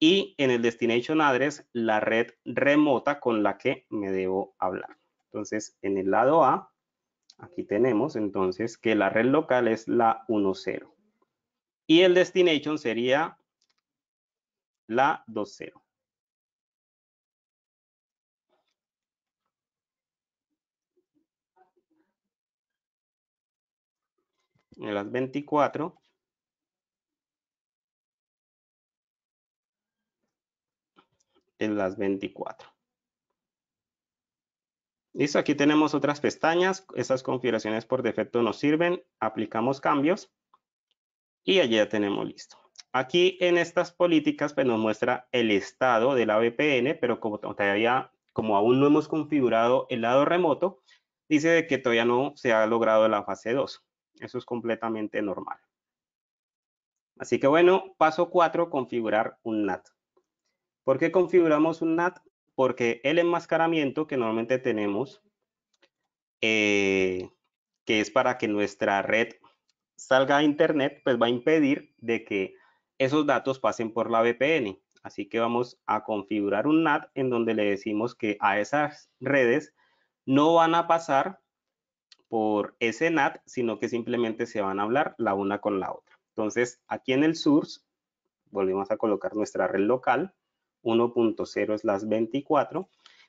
y en el destination address la red remota con la que me debo hablar. Entonces, en el lado A, aquí tenemos entonces que la red local es la 10 y el destination sería la 20. En las 24 en las 24. Listo, aquí tenemos otras pestañas. esas configuraciones por defecto nos sirven. Aplicamos cambios y allí ya tenemos listo. Aquí en estas políticas pues, nos muestra el estado de la VPN, pero como, todavía, como aún no hemos configurado el lado remoto, dice que todavía no se ha logrado la fase 2. Eso es completamente normal. Así que bueno, paso 4, configurar un NAT. ¿Por qué configuramos un NAT? Porque el enmascaramiento que normalmente tenemos, eh, que es para que nuestra red salga a Internet, pues va a impedir de que esos datos pasen por la VPN. Así que vamos a configurar un NAT en donde le decimos que a esas redes no van a pasar por ese NAT, sino que simplemente se van a hablar la una con la otra. Entonces, aquí en el source, volvemos a colocar nuestra red local 1.0 es las 24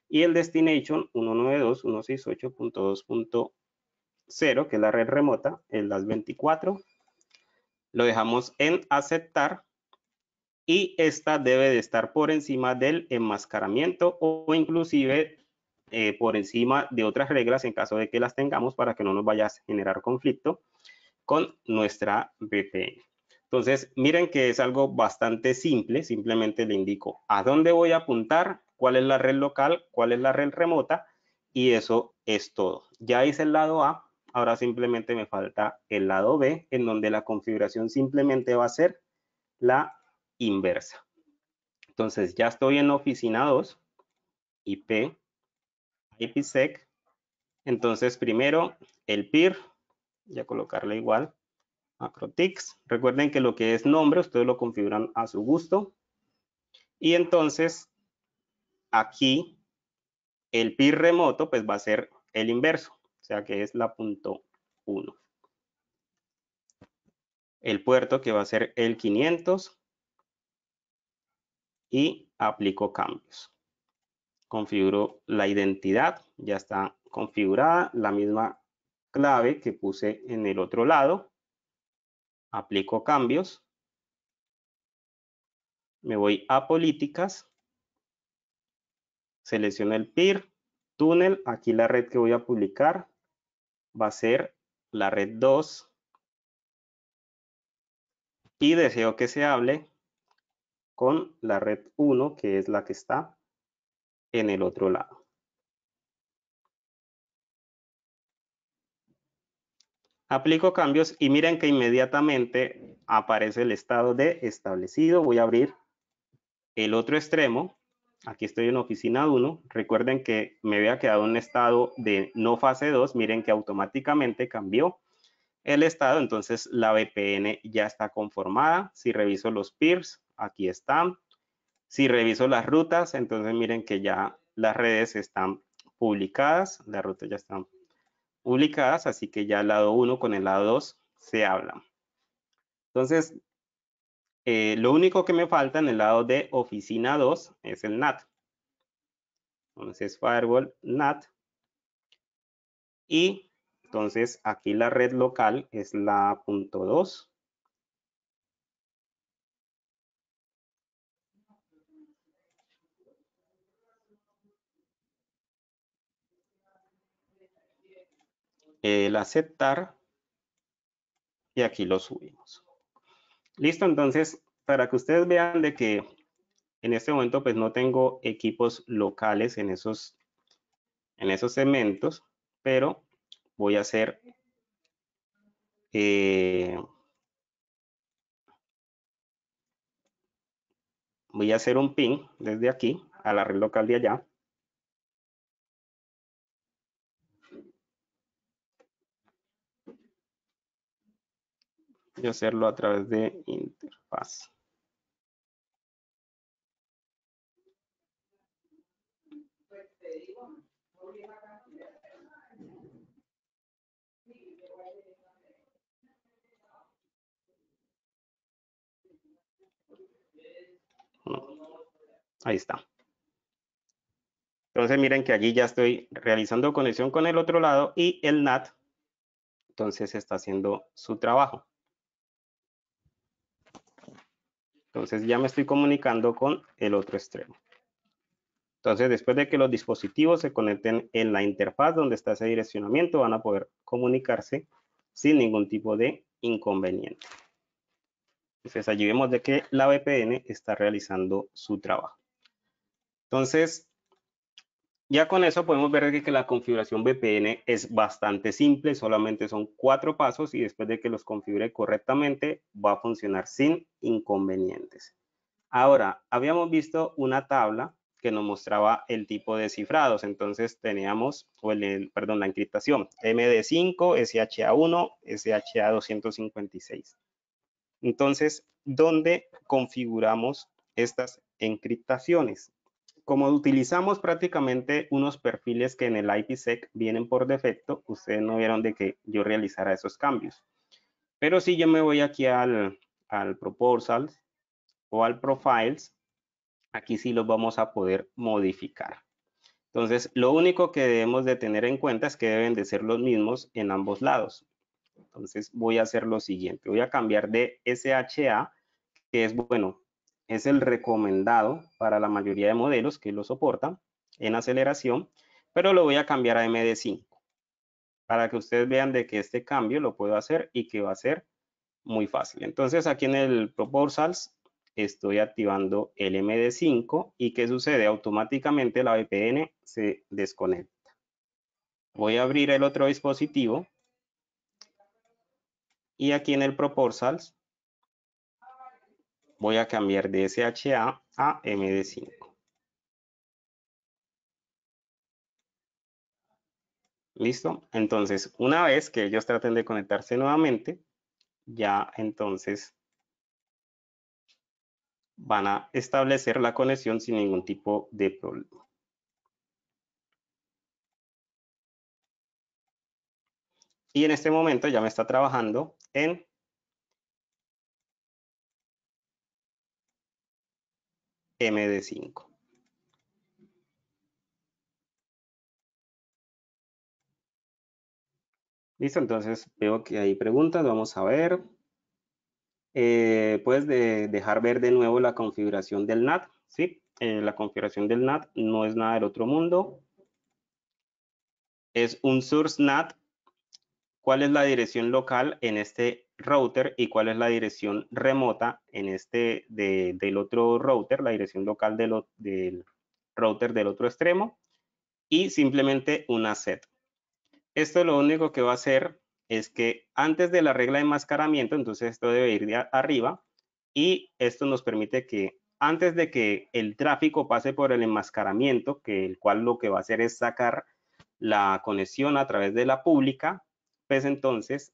y el destination 192.168.2.0, que es la red remota, en las 24. Lo dejamos en aceptar y esta debe de estar por encima del enmascaramiento o inclusive eh, por encima de otras reglas en caso de que las tengamos para que no nos vaya a generar conflicto con nuestra VPN. Entonces, miren que es algo bastante simple, simplemente le indico a dónde voy a apuntar, cuál es la red local, cuál es la red remota, y eso es todo. Ya hice el lado A, ahora simplemente me falta el lado B, en donde la configuración simplemente va a ser la inversa. Entonces, ya estoy en Oficina 2, IP, IPsec. Entonces, primero el PIR, ya colocarle igual, Macrotics. Recuerden que lo que es nombre, ustedes lo configuran a su gusto. Y entonces, aquí, el PIR remoto, pues va a ser el inverso, o sea que es la punto 1. El puerto que va a ser el 500. Y aplico cambios. Configuro la identidad, ya está configurada, la misma clave que puse en el otro lado aplico cambios, me voy a políticas, selecciono el PIR, túnel, aquí la red que voy a publicar va a ser la red 2 y deseo que se hable con la red 1 que es la que está en el otro lado. Aplico cambios y miren que inmediatamente aparece el estado de establecido. Voy a abrir el otro extremo. Aquí estoy en oficina 1. Recuerden que me había quedado un estado de no fase 2. Miren que automáticamente cambió el estado. Entonces la VPN ya está conformada. Si reviso los peers, aquí están. Si reviso las rutas, entonces miren que ya las redes están publicadas. Las rutas ya están publicadas, así que ya el lado 1 con el lado 2 se hablan. Entonces, eh, lo único que me falta en el lado de oficina 2 es el NAT. Entonces, firewall NAT. Y entonces aquí la red local es la .2. el aceptar y aquí lo subimos. Listo, entonces, para que ustedes vean de que en este momento pues no tengo equipos locales en esos, en esos segmentos, pero voy a hacer eh, voy a hacer un ping desde aquí a la red local de allá y hacerlo a través de interfaz. Ahí está. Entonces miren que allí ya estoy realizando conexión con el otro lado y el NAT entonces está haciendo su trabajo. Entonces ya me estoy comunicando con el otro extremo. Entonces, después de que los dispositivos se conecten en la interfaz donde está ese direccionamiento, van a poder comunicarse sin ningún tipo de inconveniente. Entonces, ayudemos de que la VPN está realizando su trabajo. Entonces, ya con eso podemos ver que la configuración VPN es bastante simple, solamente son cuatro pasos y después de que los configure correctamente va a funcionar sin inconvenientes. Ahora, habíamos visto una tabla que nos mostraba el tipo de cifrados, entonces teníamos, o el, perdón, la encriptación MD5, SHA1, SHA256. Entonces, ¿dónde configuramos estas encriptaciones? como utilizamos prácticamente unos perfiles que en el IPsec vienen por defecto, ustedes no vieron de que yo realizara esos cambios. Pero si yo me voy aquí al, al Proposals o al Profiles, aquí sí los vamos a poder modificar. Entonces, lo único que debemos de tener en cuenta es que deben de ser los mismos en ambos lados. Entonces, voy a hacer lo siguiente. Voy a cambiar de SHA, que es, bueno, es el recomendado para la mayoría de modelos que lo soportan en aceleración, pero lo voy a cambiar a MD5 para que ustedes vean de que este cambio lo puedo hacer y que va a ser muy fácil. Entonces aquí en el Proposals estoy activando el MD5 y ¿qué sucede? Automáticamente la VPN se desconecta. Voy a abrir el otro dispositivo y aquí en el Proposals voy a cambiar de SHA a MD5. ¿Listo? Entonces, una vez que ellos traten de conectarse nuevamente, ya entonces van a establecer la conexión sin ningún tipo de problema. Y en este momento ya me está trabajando en MD5. Listo, entonces veo que hay preguntas, vamos a ver. Eh, puedes dejar ver de nuevo la configuración del NAT, ¿sí? Eh, la configuración del NAT no es nada del otro mundo. Es un source NAT. ¿Cuál es la dirección local en este router y cuál es la dirección remota en este del otro router, la dirección local del, del router del otro extremo y simplemente una set. Esto lo único que va a hacer es que antes de la regla de enmascaramiento, entonces esto debe ir de arriba y esto nos permite que antes de que el tráfico pase por el enmascaramiento, que el cual lo que va a hacer es sacar la conexión a través de la pública, pues entonces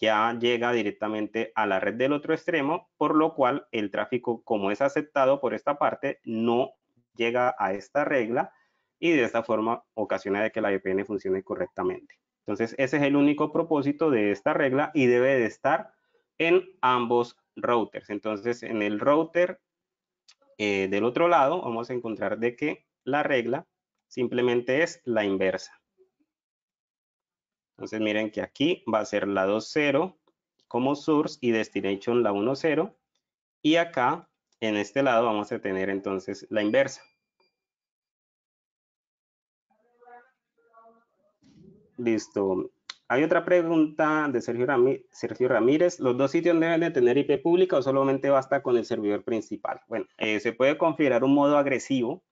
ya llega directamente a la red del otro extremo, por lo cual el tráfico, como es aceptado por esta parte, no llega a esta regla y de esta forma ocasiona de que la VPN funcione correctamente. Entonces, ese es el único propósito de esta regla y debe de estar en ambos routers. Entonces, en el router eh, del otro lado, vamos a encontrar de que la regla simplemente es la inversa. Entonces miren que aquí va a ser la 2.0 como source y destination la 1.0 y acá en este lado vamos a tener entonces la inversa. Listo. Hay otra pregunta de Sergio, Sergio Ramírez. ¿Los dos sitios deben de tener IP pública o solamente basta con el servidor principal? Bueno, eh, se puede configurar un modo agresivo.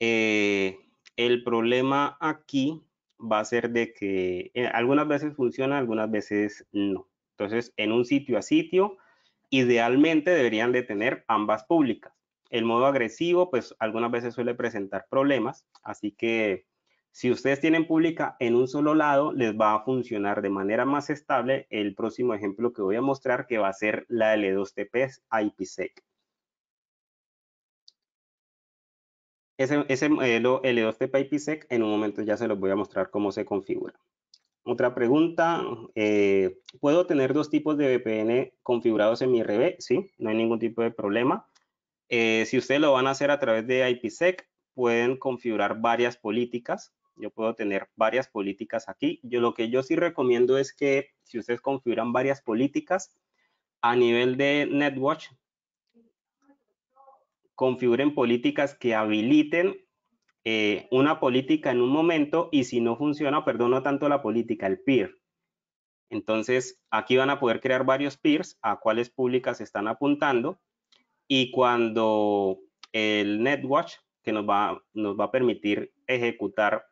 Eh, el problema aquí va a ser de que eh, algunas veces funciona, algunas veces no. Entonces, en un sitio a sitio, idealmente deberían de tener ambas públicas. El modo agresivo, pues algunas veces suele presentar problemas, así que si ustedes tienen pública en un solo lado, les va a funcionar de manera más estable el próximo ejemplo que voy a mostrar, que va a ser la L2TP IPsec. Ese, modelo L2 de IPsec, en un momento ya se los voy a mostrar cómo se configura. Otra pregunta, eh, ¿puedo tener dos tipos de VPN configurados en mi RB? Sí, no hay ningún tipo de problema. Eh, si ustedes lo van a hacer a través de IPsec, pueden configurar varias políticas. Yo puedo tener varias políticas aquí. Yo lo que yo sí recomiendo es que si ustedes configuran varias políticas, a nivel de NetWatch configuren políticas que habiliten eh, una política en un momento y si no funciona, perdón, tanto la política, el peer. Entonces, aquí van a poder crear varios peers a cuáles públicas están apuntando y cuando el NetWatch, que nos va, nos va a permitir ejecutar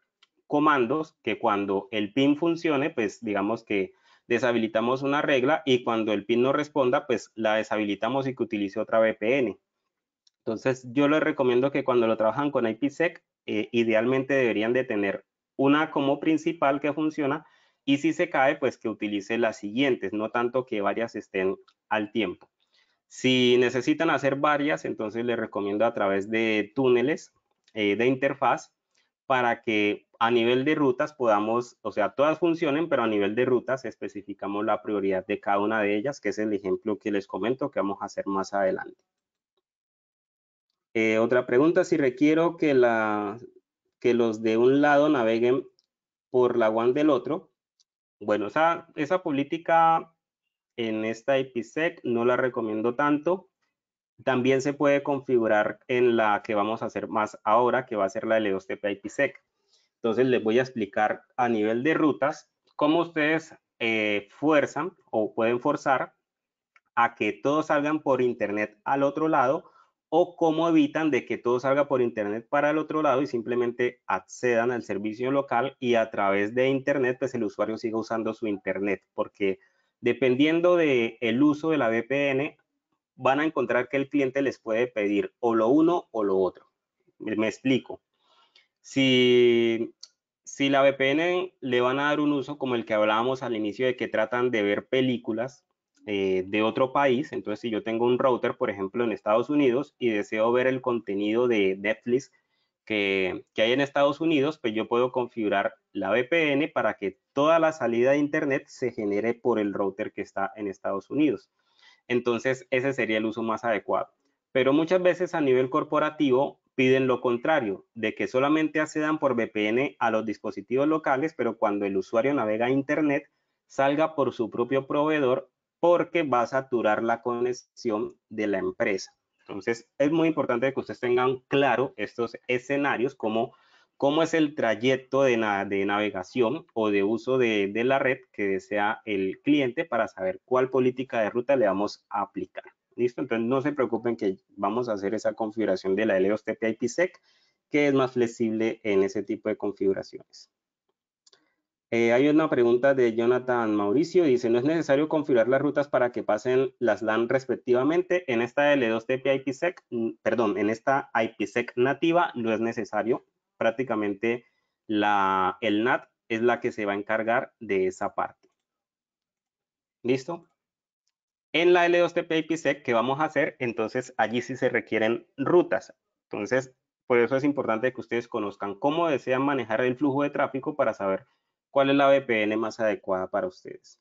comandos, que cuando el pin funcione, pues digamos que deshabilitamos una regla y cuando el pin no responda, pues la deshabilitamos y que utilice otra VPN. Entonces, yo les recomiendo que cuando lo trabajan con IPsec, eh, idealmente deberían de tener una como principal que funciona y si se cae, pues que utilice las siguientes, no tanto que varias estén al tiempo. Si necesitan hacer varias, entonces les recomiendo a través de túneles eh, de interfaz para que a nivel de rutas podamos, o sea, todas funcionen, pero a nivel de rutas especificamos la prioridad de cada una de ellas, que es el ejemplo que les comento que vamos a hacer más adelante. Eh, otra pregunta, si requiero que, los de un lado naveguen por la WAN del otro. Bueno, esa, política en esta IPsec no la recomiendo tanto. También se puede configurar en la que vamos a hacer más ahora, que va a ser la L2TP IPsec. Entonces les voy a explicar a nivel de rutas cómo ustedes eh, fuerzan o pueden forzar a que todos salgan por internet al otro lado o cómo evitan de que todo salga por Internet para el otro lado y simplemente accedan al servicio local y a través de Internet, pues el usuario siga usando su Internet, porque dependiendo del uso de la VPN, van a encontrar que el cliente les puede pedir o lo uno o lo otro. Me, explico. Si, si la VPN le van a dar un uso como el que hablábamos al inicio de que tratan de ver películas, eh, de otro país, entonces si yo tengo un router, por ejemplo, en Estados Unidos y deseo ver el contenido de Netflix que, que hay en Estados Unidos, pues yo puedo configurar la VPN para que toda la salida de Internet se genere por el router que está en Estados Unidos. Entonces, ese sería el uso más adecuado. Pero muchas veces a nivel corporativo piden lo contrario, de que solamente accedan por VPN a los dispositivos locales, pero cuando el usuario navega a Internet, salga por su propio proveedor porque va a saturar la conexión de la empresa. Entonces, es muy importante que ustedes tengan claro estos escenarios, como cómo es el trayecto de, navegación o de uso de, la red que desea el cliente para saber cuál política de ruta le vamos a aplicar. ¿Listo? Entonces, no se preocupen que vamos a hacer esa configuración de la L2TP IPsec, que es más flexible en ese tipo de configuraciones. Eh, hay una pregunta de Jonathan Mauricio, dice, ¿no es necesario configurar las rutas para que pasen las LAN respectivamente? En esta L2TP IPsec, mm, perdón, en esta IPsec nativa no es necesario. Prácticamente la, el NAT es la que se va a encargar de esa parte. ¿Listo? En la L2TP IPsec ¿qué vamos a hacer, entonces allí sí se requieren rutas. Entonces, por eso es importante que ustedes conozcan cómo desean manejar el flujo de tráfico para saber cuál es la VPN más adecuada para ustedes.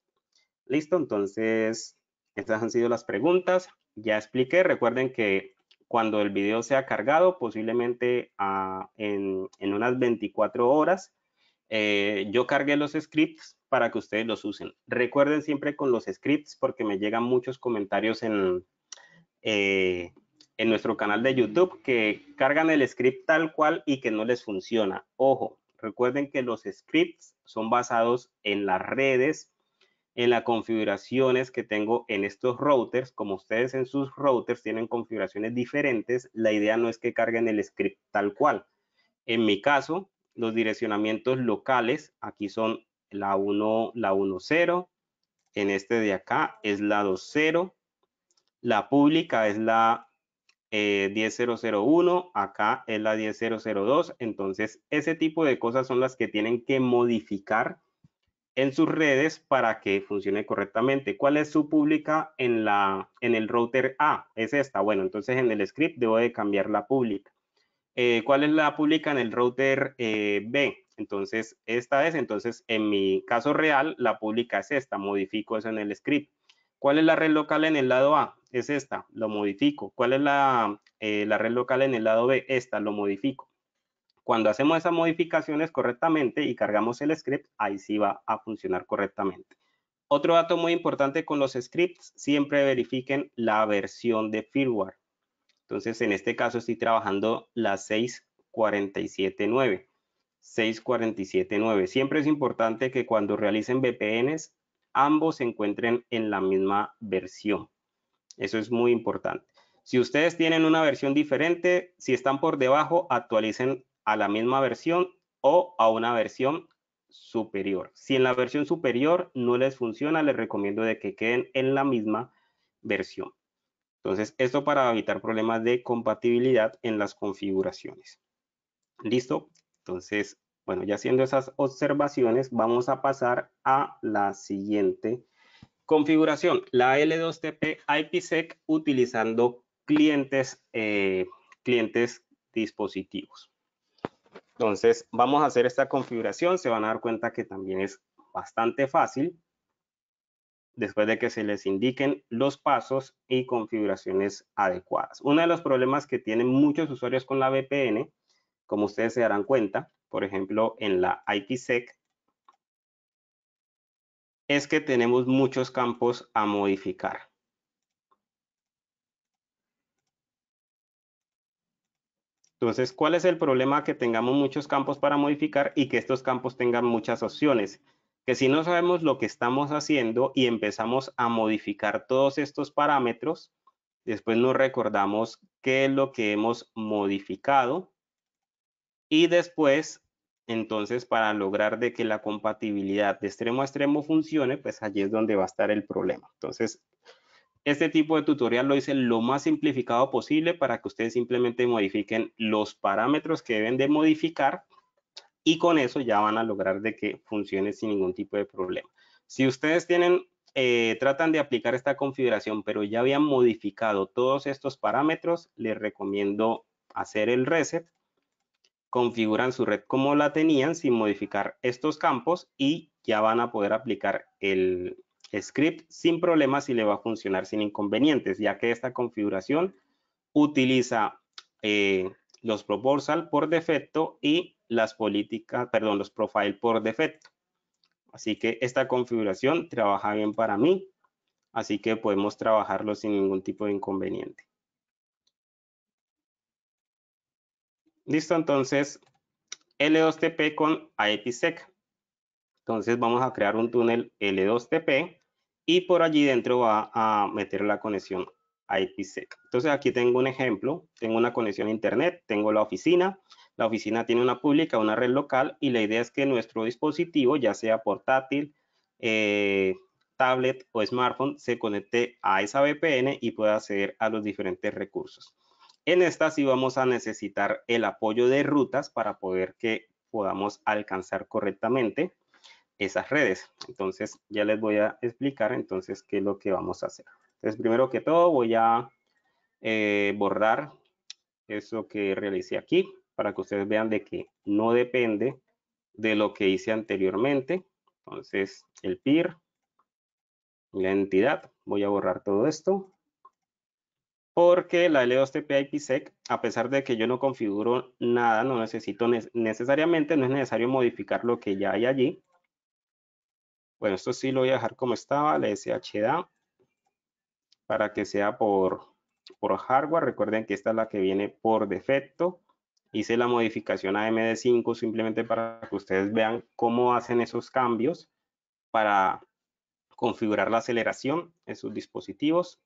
Listo, entonces estas han sido las preguntas. Ya expliqué, recuerden que cuando el video sea cargado, posiblemente ah, en, unas 24 horas, eh, yo cargué los scripts para que ustedes los usen. Recuerden siempre con los scripts porque me llegan muchos comentarios en, eh, en nuestro canal de YouTube que cargan el script tal cual y que no les funciona. Ojo, Recuerden que los scripts son basados en las redes, en las configuraciones que tengo en estos routers. Como ustedes en sus routers tienen configuraciones diferentes, la idea no es que carguen el script tal cual. En mi caso, los direccionamientos locales, aquí son la 1, la 10, en este de acá es la 20, la pública es la 1001 eh, acá es la 10002. Entonces, ese tipo de cosas son las que tienen que modificar en sus redes para que funcione correctamente. ¿Cuál es su pública en, la, en el router A? Es esta. Bueno, entonces en el script debo de cambiar la pública. Eh, ¿Cuál es la pública en el router eh, B? Entonces, esta es. Entonces, en mi caso real, la pública es esta. Modifico eso en el script. ¿Cuál es la red local en el lado A? es esta, lo modifico. ¿Cuál es eh, la, red local en el lado B? Esta, lo modifico. Cuando hacemos esas modificaciones correctamente y cargamos el script, ahí sí va a funcionar correctamente. Otro dato muy importante con los scripts, siempre verifiquen la versión de firmware. Entonces, en este caso estoy trabajando la 6.47.9. 6.47.9. Siempre es importante que cuando realicen VPNs, ambos se encuentren en la misma versión. Eso es muy importante. Si ustedes tienen una versión diferente, si están por debajo, actualicen a la misma versión o a una versión superior. Si en la versión superior no les funciona, les recomiendo de que queden en la misma versión. Entonces, esto para evitar problemas de compatibilidad en las configuraciones. ¿Listo? Entonces, bueno, ya haciendo esas observaciones, vamos a pasar a la siguiente Configuración, la L2TP IPsec utilizando clientes, eh, clientes dispositivos. Entonces, vamos a hacer esta configuración. Se van a dar cuenta que también es bastante fácil después de que se les indiquen los pasos y configuraciones adecuadas. Uno de los problemas que tienen muchos usuarios con la VPN, como ustedes se darán cuenta, por ejemplo, en la IPsec, es que tenemos muchos campos a modificar. Entonces, ¿cuál es el problema? Que tengamos muchos campos para modificar y que estos campos tengan muchas opciones. Que si no sabemos lo que estamos haciendo y empezamos a modificar todos estos parámetros, después nos recordamos qué es lo que hemos modificado y después entonces, para lograr de que la compatibilidad de extremo a extremo funcione, pues allí es donde va a estar el problema. Entonces, este tipo de tutorial lo hice lo más simplificado posible para que ustedes simplemente modifiquen los parámetros que deben de modificar y con eso ya van a lograr de que funcione sin ningún tipo de problema. Si ustedes tienen, eh, tratan de aplicar esta configuración, pero ya habían modificado todos estos parámetros, les recomiendo hacer el reset configuran su red como la tenían sin modificar estos campos y ya van a poder aplicar el script sin problemas y le va a funcionar sin inconvenientes, ya que esta configuración utiliza eh, los proposal por defecto y las políticas, perdón, los profile por defecto. Así que esta configuración trabaja bien para mí, así que podemos trabajarlo sin ningún tipo de inconveniente. Listo, entonces L2TP con IPsec. Entonces vamos a crear un túnel L2TP y por allí dentro va a meter la conexión IPsec. Entonces aquí tengo un ejemplo, tengo una conexión a internet, tengo la oficina, la oficina tiene una pública, una red local y la idea es que nuestro dispositivo, ya sea portátil, eh, tablet o smartphone, se conecte a esa VPN y pueda acceder a los diferentes recursos. En esta sí vamos a necesitar el apoyo de rutas para poder que podamos alcanzar correctamente esas redes. Entonces ya les voy a explicar entonces qué es lo que vamos a hacer. Entonces primero que todo voy a eh, borrar eso que realicé aquí para que ustedes vean de que no depende de lo que hice anteriormente. Entonces el PIR, la entidad, voy a borrar todo esto porque la L2TP IPsec, a pesar de que yo no configuro nada, no necesito necesariamente, no es necesario modificar lo que ya hay allí. Bueno, esto sí lo voy a dejar como estaba, la SHDA, para que sea por, por hardware. Recuerden que esta es la que viene por defecto. Hice la modificación a MD5 simplemente para que ustedes vean cómo hacen esos cambios para configurar la aceleración en sus dispositivos.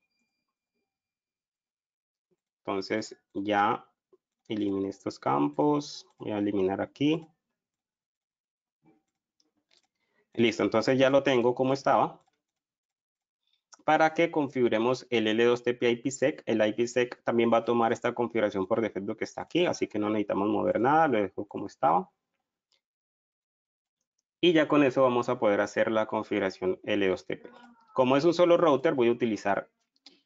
Entonces ya elimine estos campos, voy a eliminar aquí. Listo, entonces ya lo tengo como estaba. Para que configuremos el L2TP IPsec, el IPsec también va a tomar esta configuración por defecto que está aquí, así que no necesitamos mover nada, lo dejo como estaba. Y ya con eso vamos a poder hacer la configuración L2TP. Como es un solo router, voy a utilizar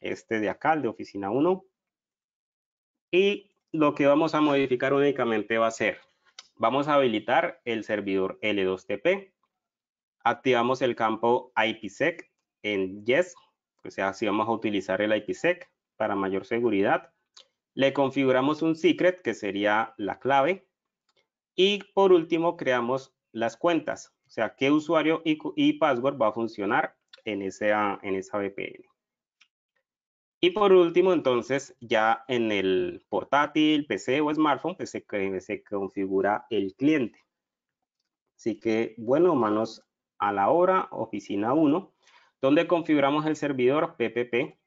este de acá, el de oficina 1, y lo que vamos a modificar únicamente va a ser, vamos a habilitar el servidor L2TP, activamos el campo IPsec en Yes, o sea, así vamos a utilizar el IPsec para mayor seguridad. Le configuramos un secret, que sería la clave. Y por último, creamos las cuentas, o sea, qué usuario y, password va a funcionar en esa, en esa VPN. Y por último, entonces, ya en el portátil, PC o smartphone, que pues, se, se configura el cliente. Así que, bueno, manos a la hora, oficina 1, donde configuramos el servidor PPP.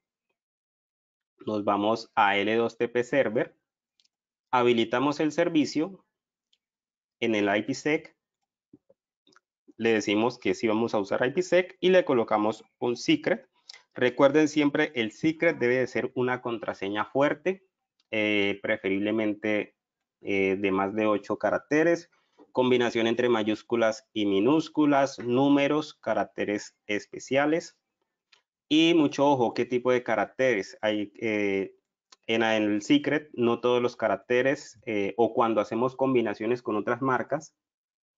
Nos vamos a L2TP Server, habilitamos el servicio en el IPsec, le decimos que sí vamos a usar IPsec y le colocamos un secret Recuerden siempre, el secret debe de ser una contraseña fuerte, eh, preferiblemente eh, de más de 8 caracteres, combinación entre mayúsculas y minúsculas, números, caracteres especiales y mucho ojo, qué tipo de caracteres hay. Eh, en el secret, no todos los caracteres o cuando hacemos combinaciones con otras marcas,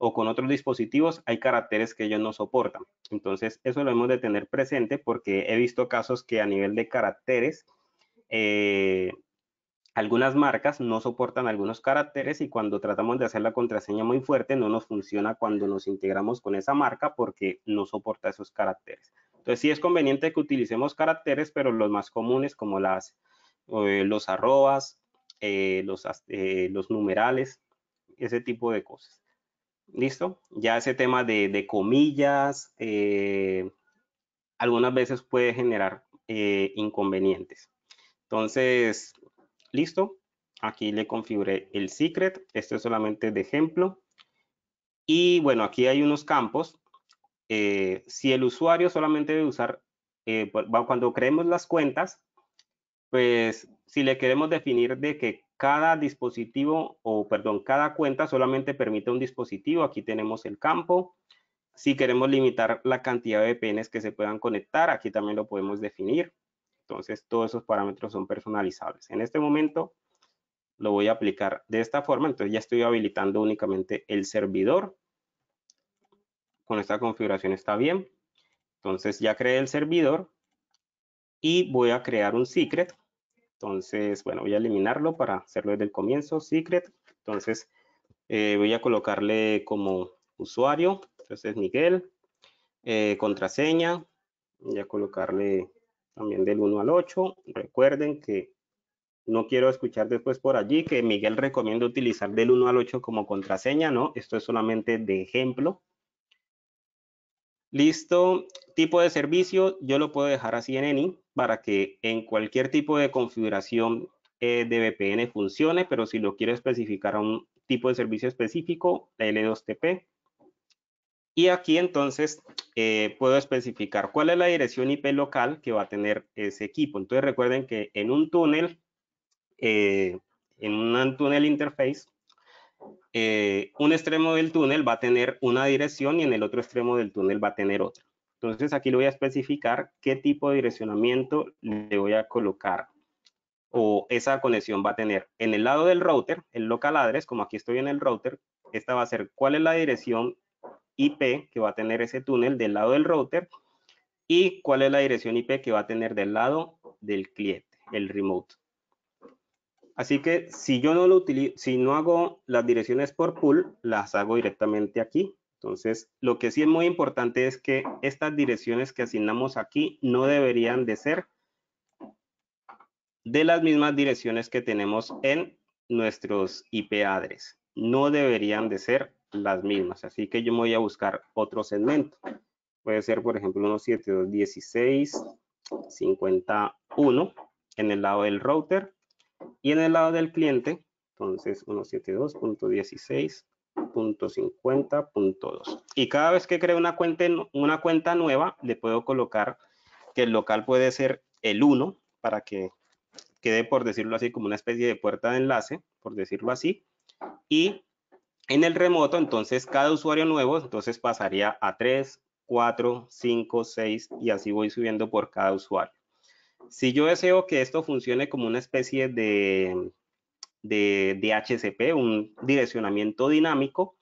o con otros dispositivos hay caracteres que ellos no soportan. Entonces, eso lo hemos de tener presente porque he visto casos que a nivel de caracteres, eh, algunas marcas no soportan algunos caracteres y cuando tratamos de hacer la contraseña muy fuerte no nos funciona cuando nos integramos con esa marca porque no soporta esos caracteres. Entonces, sí es conveniente que utilicemos caracteres, pero los más comunes como las, eh, los arrobas, eh, los, los numerales, ese tipo de cosas. ¿Listo? Ya ese tema de, comillas eh, algunas veces puede generar eh, inconvenientes. Entonces, listo. Aquí le configuré el secret. Esto es solamente de ejemplo. Y bueno, aquí hay unos campos. Eh, si el usuario solamente debe usar, cuando creemos las cuentas, pues si le queremos definir de qué cada dispositivo, o perdón, cada cuenta solamente permite un dispositivo. Aquí tenemos el campo. Si queremos limitar la cantidad de VPNs que se puedan conectar, aquí también lo podemos definir. Entonces, todos esos parámetros son personalizables. En este momento lo voy a aplicar de esta forma. Entonces, ya estoy habilitando únicamente el servidor. Con esta configuración está bien. Entonces, ya creé el servidor y voy a crear un secret entonces, bueno, voy a eliminarlo para hacerlo desde el comienzo, secret. Entonces, eh, voy a colocarle como usuario, entonces Miguel, eh, contraseña, voy a colocarle también del 1 al 8. Recuerden que no quiero escuchar después por allí que Miguel recomienda utilizar del 1 al 8 como contraseña, ¿no? Esto es solamente de ejemplo. Listo. Tipo de servicio, yo lo puedo dejar así en Eni para que en cualquier tipo de configuración eh, de VPN funcione, pero si lo quiero especificar a un tipo de servicio específico, L2TP. Y aquí entonces eh, puedo especificar cuál es la dirección IP local que va a tener ese equipo. Entonces recuerden que en un túnel, eh, en un túnel interface, un extremo del túnel va a tener una dirección y en el otro extremo del túnel va a tener otra. Entonces aquí le voy a especificar qué tipo de direccionamiento le voy a colocar o esa conexión va a tener. En el lado del router, el local address, como aquí estoy en el router, esta va a ser cuál es la dirección IP que va a tener ese túnel del lado del router y cuál es la dirección IP que va a tener del lado del cliente, el remote. Así que si yo no lo si no hago las direcciones por pool, las hago directamente aquí. Entonces, lo que sí es muy importante es que estas direcciones que asignamos aquí no deberían de ser de las mismas direcciones que tenemos en nuestros IP address. No deberían de ser las mismas, así que yo me voy a buscar otro segmento. Puede ser, por ejemplo, 172.16.51 en el lado del router y en el lado del cliente, entonces 172.16 .50.2 y cada vez que creo una cuenta, una cuenta nueva le puedo colocar que el local puede ser el 1 para que quede por decirlo así como una especie de puerta de enlace por decirlo así y en el remoto entonces cada usuario nuevo entonces pasaría a 3 4 5 6 y así voy subiendo por cada usuario si yo deseo que esto funcione como una especie de de DHCP, un direccionamiento dinámico.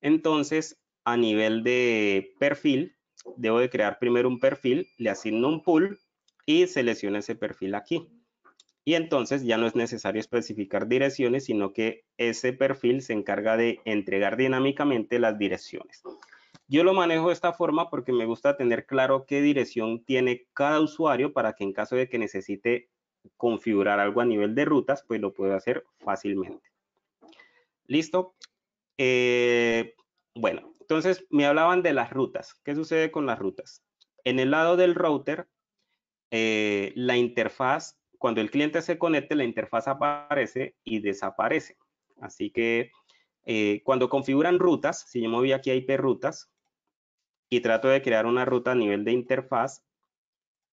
Entonces, a nivel de perfil, debo de crear primero un perfil, le asigno un pool y selecciono ese perfil aquí. Y entonces ya no es necesario especificar direcciones, sino que ese perfil se encarga de entregar dinámicamente las direcciones. Yo lo manejo de esta forma porque me gusta tener claro qué dirección tiene cada usuario para que en caso de que necesite configurar algo a nivel de rutas, pues lo puedo hacer fácilmente. ¿Listo? Eh, bueno, entonces me hablaban de las rutas. ¿Qué sucede con las rutas? En el lado del router, eh, la interfaz, cuando el cliente se conecte, la interfaz aparece y desaparece. Así que eh, cuando configuran rutas, si yo me voy aquí a IP rutas y trato de crear una ruta a nivel de interfaz,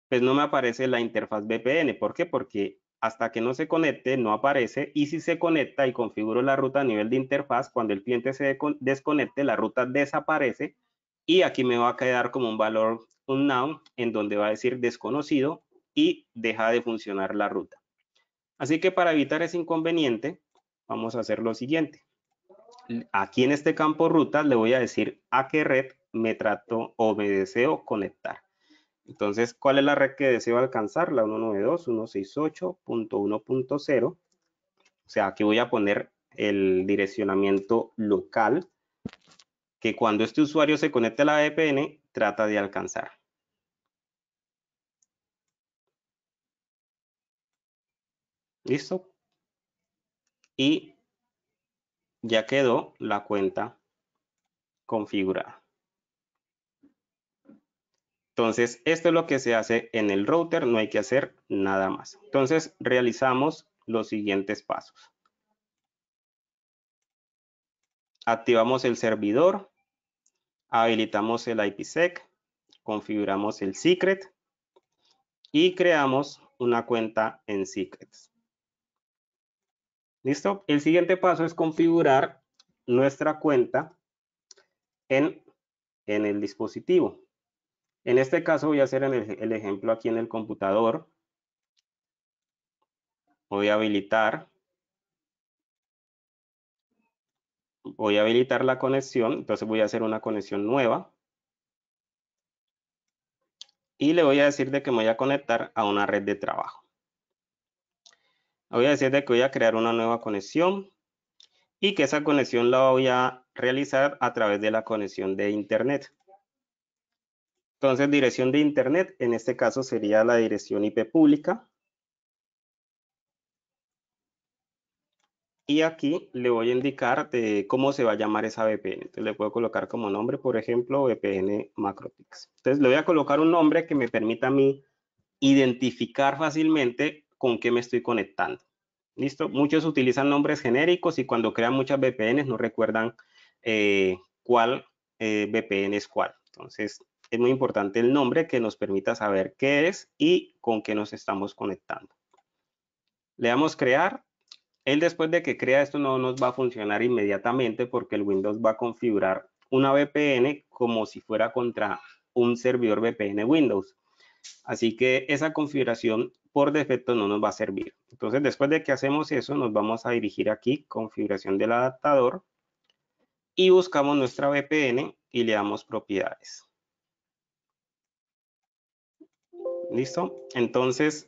pues no me aparece la interfaz VPN. ¿Por qué? Porque hasta que no se conecte no aparece y si se conecta y configuro la ruta a nivel de interfaz, cuando el cliente se desconecte, la ruta desaparece y aquí me va a quedar como un valor un noun, en donde va a decir desconocido y deja de funcionar la ruta. Así que para evitar ese inconveniente, vamos a hacer lo siguiente. Aquí en este campo ruta le voy a decir a qué red me trato o me deseo conectar. Entonces, ¿cuál es la red que deseo alcanzar? La 192.168.1.0. O sea, aquí voy a poner el direccionamiento local que cuando este usuario se conecte a la VPN trata de alcanzar. ¿Listo? Y ya quedó la cuenta configurada. Entonces, esto es lo que se hace en el router, no hay que hacer nada más. Entonces, realizamos los siguientes pasos. Activamos el servidor, habilitamos el IPsec, configuramos el secret y creamos una cuenta en secrets. ¿Listo? El siguiente paso es configurar nuestra cuenta en, en el dispositivo. En este caso voy a hacer el, ejemplo aquí en el computador. Voy a habilitar. Voy a habilitar la conexión, entonces voy a hacer una conexión nueva. Y le voy a decir de que me voy a conectar a una red de trabajo. Voy a decir de que voy a crear una nueva conexión y que esa conexión la voy a realizar a través de la conexión de internet. Entonces, dirección de Internet, en este caso sería la dirección IP pública. Y aquí le voy a indicar de cómo se va a llamar esa VPN. Entonces, le puedo colocar como nombre, por ejemplo, VPN Macropix. Entonces, le voy a colocar un nombre que me permita a mí identificar fácilmente con qué me estoy conectando. ¿Listo? Muchos utilizan nombres genéricos y cuando crean muchas VPNs no recuerdan eh, cuál eh, VPN es cuál. Entonces, es muy importante el nombre que nos permita saber qué es y con qué nos estamos conectando. Le damos crear. Él después de que crea esto no nos va a funcionar inmediatamente porque el Windows va a configurar una VPN como si fuera contra un servidor VPN Windows. Así que esa configuración por defecto no nos va a servir. Entonces, después de que hacemos eso, nos vamos a dirigir aquí, configuración del adaptador, y buscamos nuestra VPN y le damos propiedades. ¿Listo? Entonces,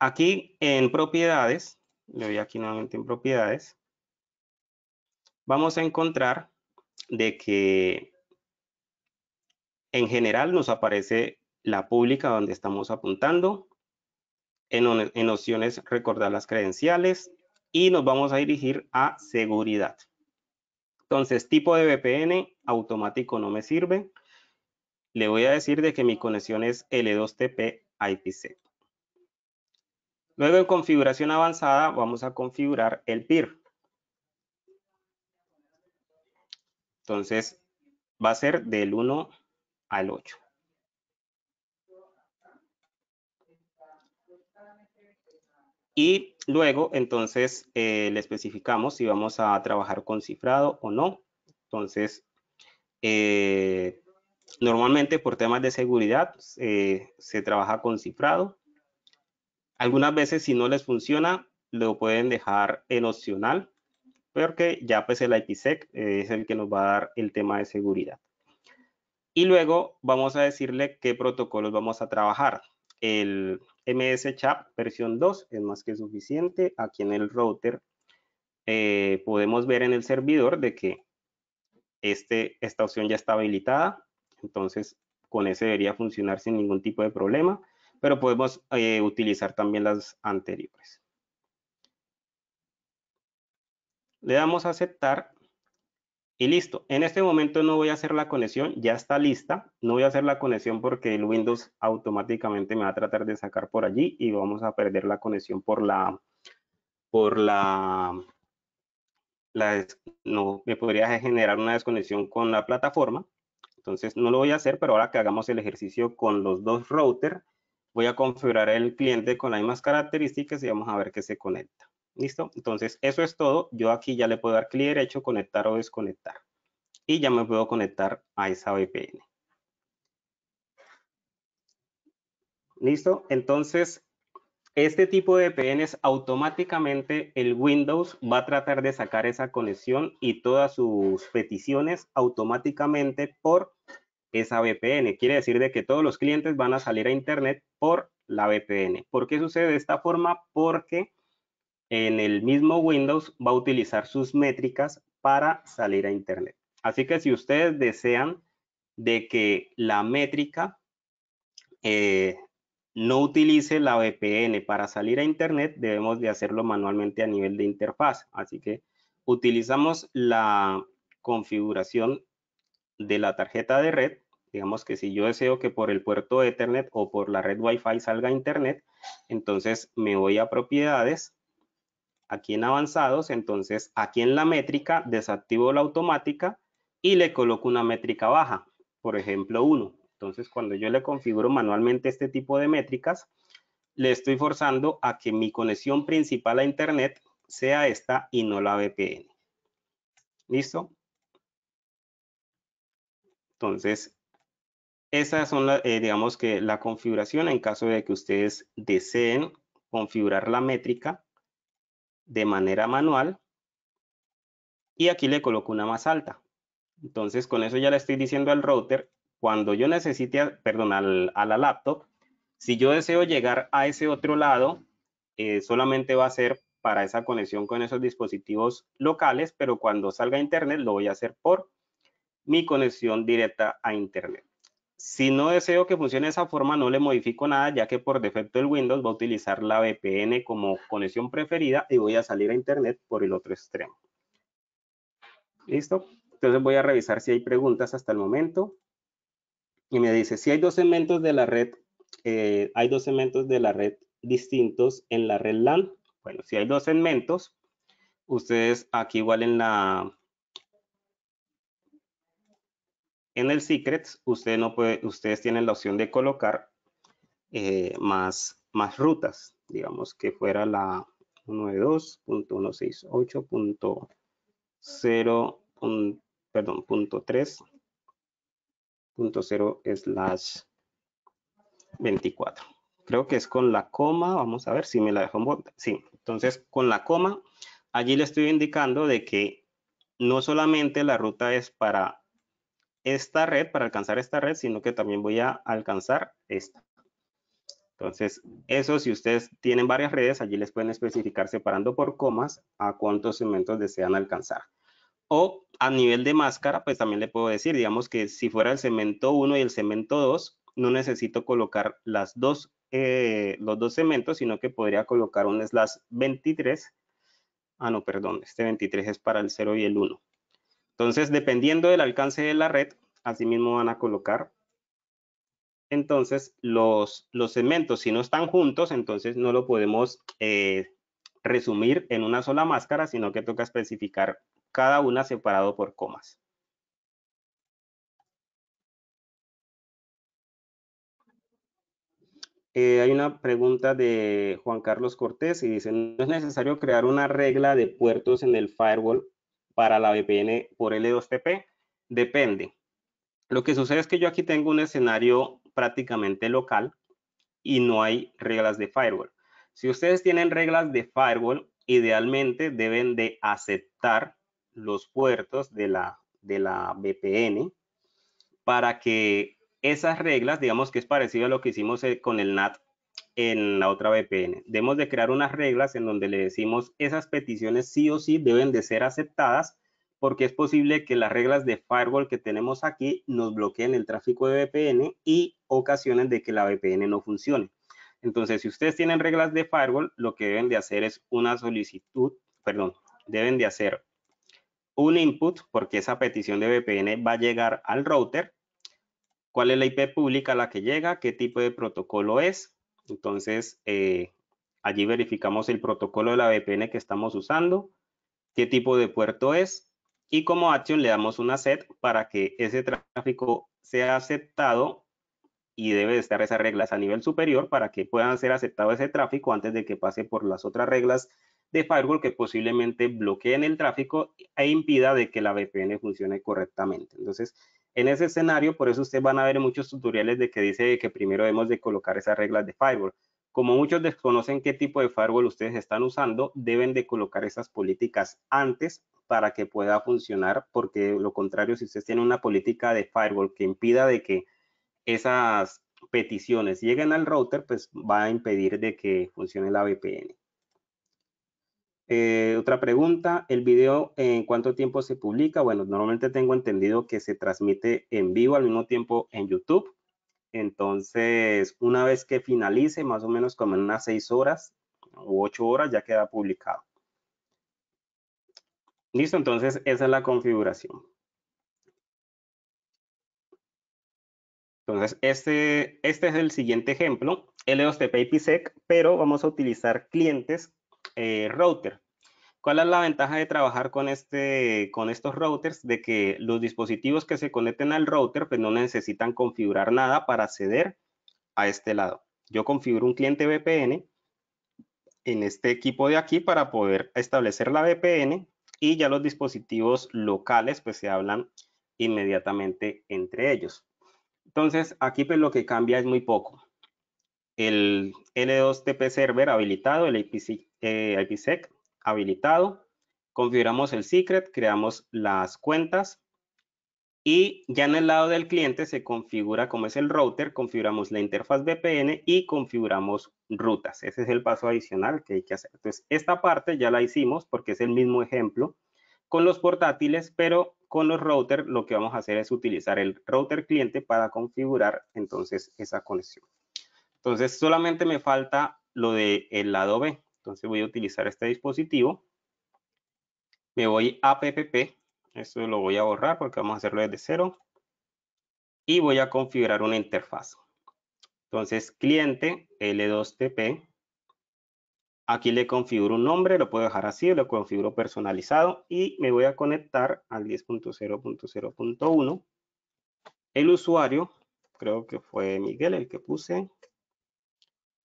aquí en propiedades, le voy aquí nuevamente en propiedades, vamos a encontrar de que en general nos aparece la pública donde estamos apuntando, en opciones recordar las credenciales y nos vamos a dirigir a seguridad. Entonces, tipo de VPN automático no me sirve le voy a decir de que mi conexión es L2TP IPC. Luego en configuración avanzada vamos a configurar el PIR. Entonces va a ser del 1 al 8. Y luego, entonces, eh, le especificamos si vamos a trabajar con cifrado o no. Entonces, eh, Normalmente por temas de seguridad eh, se trabaja con cifrado. Algunas veces si no les funciona, lo pueden dejar en opcional, porque ya pues el IPsec eh, es el que nos va a dar el tema de seguridad. Y luego vamos a decirle qué protocolos vamos a trabajar. El MS chap versión 2 es más que suficiente. Aquí en el router eh, podemos ver en el servidor de que este, esta opción ya está habilitada. Entonces, con ese debería funcionar sin ningún tipo de problema, pero podemos eh, utilizar también las anteriores. Le damos a aceptar y listo. En este momento no voy a hacer la conexión, ya está lista. No voy a hacer la conexión porque el Windows automáticamente me va a tratar de sacar por allí y vamos a perder la conexión por la, por la no, me podría generar una desconexión con la plataforma. Entonces no lo voy a hacer, pero ahora que hagamos el ejercicio con los dos routers, voy a configurar el cliente con las mismas características y vamos a ver que se conecta. ¿Listo? Entonces eso es todo. Yo aquí ya le puedo dar clic derecho, conectar o desconectar. Y ya me puedo conectar a esa VPN. ¿Listo? Entonces, este tipo de es automáticamente el Windows va a tratar de sacar esa conexión y todas sus peticiones automáticamente por esa VPN. Quiere decir de que todos los clientes van a salir a internet por la VPN. ¿Por qué sucede de esta forma? Porque en el mismo Windows va a utilizar sus métricas para salir a internet. Así que si ustedes desean de que la métrica eh, no utilice la VPN. Para salir a Internet debemos de hacerlo manualmente a nivel de interfaz. Así que utilizamos la configuración de la tarjeta de red. Digamos que si yo deseo que por el puerto Ethernet o por la red Wi-Fi salga Internet, entonces me voy a propiedades. Aquí en avanzados, entonces aquí en la métrica desactivo la automática y le coloco una métrica baja, por ejemplo 1. Entonces, cuando yo le configuro manualmente este tipo de métricas, le estoy forzando a que mi conexión principal a Internet sea esta y no la VPN. ¿Listo? Entonces, esas son, eh, digamos que la configuración en caso de que ustedes deseen configurar la métrica de manera manual. Y aquí le coloco una más alta. Entonces, con eso ya le estoy diciendo al router cuando yo necesite, perdón, a la laptop, si yo deseo llegar a ese otro lado, eh, solamente va a ser para esa conexión con esos dispositivos locales, pero cuando salga a Internet lo voy a hacer por mi conexión directa a Internet. Si no deseo que funcione de esa forma, no le modifico nada, ya que por defecto el Windows va a utilizar la VPN como conexión preferida y voy a salir a Internet por el otro extremo. ¿Listo? Entonces voy a revisar si hay preguntas hasta el momento y me dice, si hay dos segmentos de la red, eh, hay dos segmentos de la red distintos en la red LAN. Bueno, si hay dos segmentos, ustedes aquí igual en la... En el Secrets, usted no puede, ustedes tienen la opción de colocar eh, más, más rutas. Digamos que fuera la 192.168.0 perdón, punto 3 es las 24. Creo que es con la coma, vamos a ver si me la dejó, sí, entonces con la coma, allí le estoy indicando de que no solamente la ruta es para esta red, para alcanzar esta red, sino que también voy a alcanzar esta. Entonces, eso si ustedes tienen varias redes, allí les pueden especificar separando por comas a cuántos segmentos desean alcanzar. O a nivel de máscara, pues también le puedo decir, digamos que si fuera el cemento 1 y el cemento 2, no necesito colocar las dos, eh, los dos cementos, sino que podría colocar un slash 23. Ah, no, perdón, este 23 es para el 0 y el 1. Entonces, dependiendo del alcance de la red, asimismo van a colocar. Entonces, los, los cementos, si no están juntos, entonces no lo podemos eh, resumir en una sola máscara, sino que toca especificar cada una separado por comas. Eh, hay una pregunta de Juan Carlos Cortés y dice, ¿no es necesario crear una regla de puertos en el firewall para la VPN por L2TP? Depende. Lo que sucede es que yo aquí tengo un escenario prácticamente local y no hay reglas de firewall. Si ustedes tienen reglas de firewall, idealmente deben de aceptar los puertos de la, de la VPN para que esas reglas, digamos que es parecido a lo que hicimos eh, con el NAT en la otra VPN. Debemos de crear unas reglas en donde le decimos esas peticiones sí o sí deben de ser aceptadas porque es posible que las reglas de firewall que tenemos aquí nos bloqueen el tráfico de VPN y ocasiones de que la VPN no funcione. Entonces, si ustedes tienen reglas de firewall, lo que deben de hacer es una solicitud, perdón, deben de hacer un input, porque esa petición de VPN va a llegar al router, cuál es la IP pública a la que llega, qué tipo de protocolo es. Entonces, eh, allí verificamos el protocolo de la VPN que estamos usando, qué tipo de puerto es y como action le damos una set para que ese tráfico sea aceptado y debe estar esas reglas a nivel superior para que puedan ser aceptado ese tráfico antes de que pase por las otras reglas de firewall que posiblemente bloqueen el tráfico e impida de que la VPN funcione correctamente. Entonces, en ese escenario, por eso ustedes van a ver muchos tutoriales de que dice que primero debemos de colocar esas reglas de firewall. Como muchos desconocen qué tipo de firewall ustedes están usando, deben de colocar esas políticas antes para que pueda funcionar, porque lo contrario, si ustedes tienen una política de firewall que impida de que esas peticiones lleguen al router, pues va a impedir de que funcione la VPN. Eh, otra pregunta, ¿el video en cuánto tiempo se publica? Bueno, normalmente tengo entendido que se transmite en vivo al mismo tiempo en YouTube. Entonces, una vez que finalice, más o menos como en unas seis horas u ocho horas, ya queda publicado. Listo, entonces esa es la configuración. Entonces, este, este es el siguiente ejemplo, de IPsec, pero vamos a utilizar clientes eh, router. ¿Cuál es la ventaja de trabajar con, este, con estos routers? De que los dispositivos que se conecten al router pues no necesitan configurar nada para acceder a este lado. Yo configuro un cliente VPN en este equipo de aquí para poder establecer la VPN y ya los dispositivos locales pues se hablan inmediatamente entre ellos. Entonces aquí pues lo que cambia es muy poco. El L2TP server habilitado, el IPC, IPsec eh, habilitado, configuramos el secret, creamos las cuentas y ya en el lado del cliente se configura como es el router, configuramos la interfaz VPN y configuramos rutas. Ese es el paso adicional que hay que hacer. Entonces, esta parte ya la hicimos porque es el mismo ejemplo con los portátiles, pero con los routers lo que vamos a hacer es utilizar el router cliente para configurar entonces esa conexión. Entonces, solamente me falta lo del de lado B. Entonces voy a utilizar este dispositivo. Me voy a PPP. Esto lo voy a borrar porque vamos a hacerlo desde cero. Y voy a configurar una interfaz. Entonces, cliente L2TP. Aquí le configuro un nombre, lo puedo dejar así, lo configuro personalizado y me voy a conectar al 10.0.0.1. El usuario, creo que fue Miguel el que puse.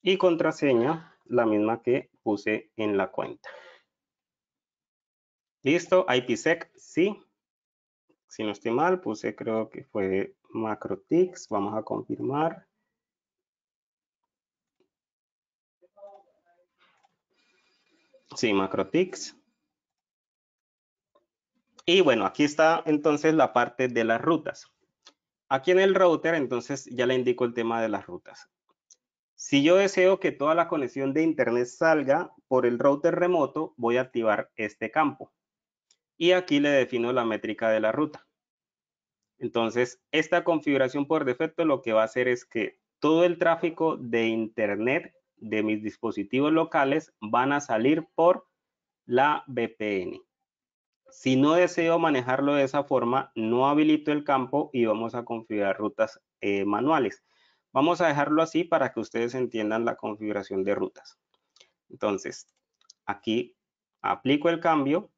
Y contraseña, la misma que puse en la cuenta. Listo, IPsec, sí. Si no estoy mal, puse creo que fue MacroTix. Vamos a confirmar. Sí, MacroTix. Y bueno, aquí está entonces la parte de las rutas. Aquí en el router, entonces ya le indico el tema de las rutas. Si yo deseo que toda la conexión de Internet salga por el router remoto, voy a activar este campo. Y aquí le defino la métrica de la ruta. Entonces, esta configuración por defecto lo que va a hacer es que todo el tráfico de Internet de mis dispositivos locales van a salir por la VPN. Si no deseo manejarlo de esa forma, no habilito el campo y vamos a configurar rutas eh, manuales. Vamos a dejarlo así para que ustedes entiendan la configuración de rutas. Entonces, aquí aplico el cambio.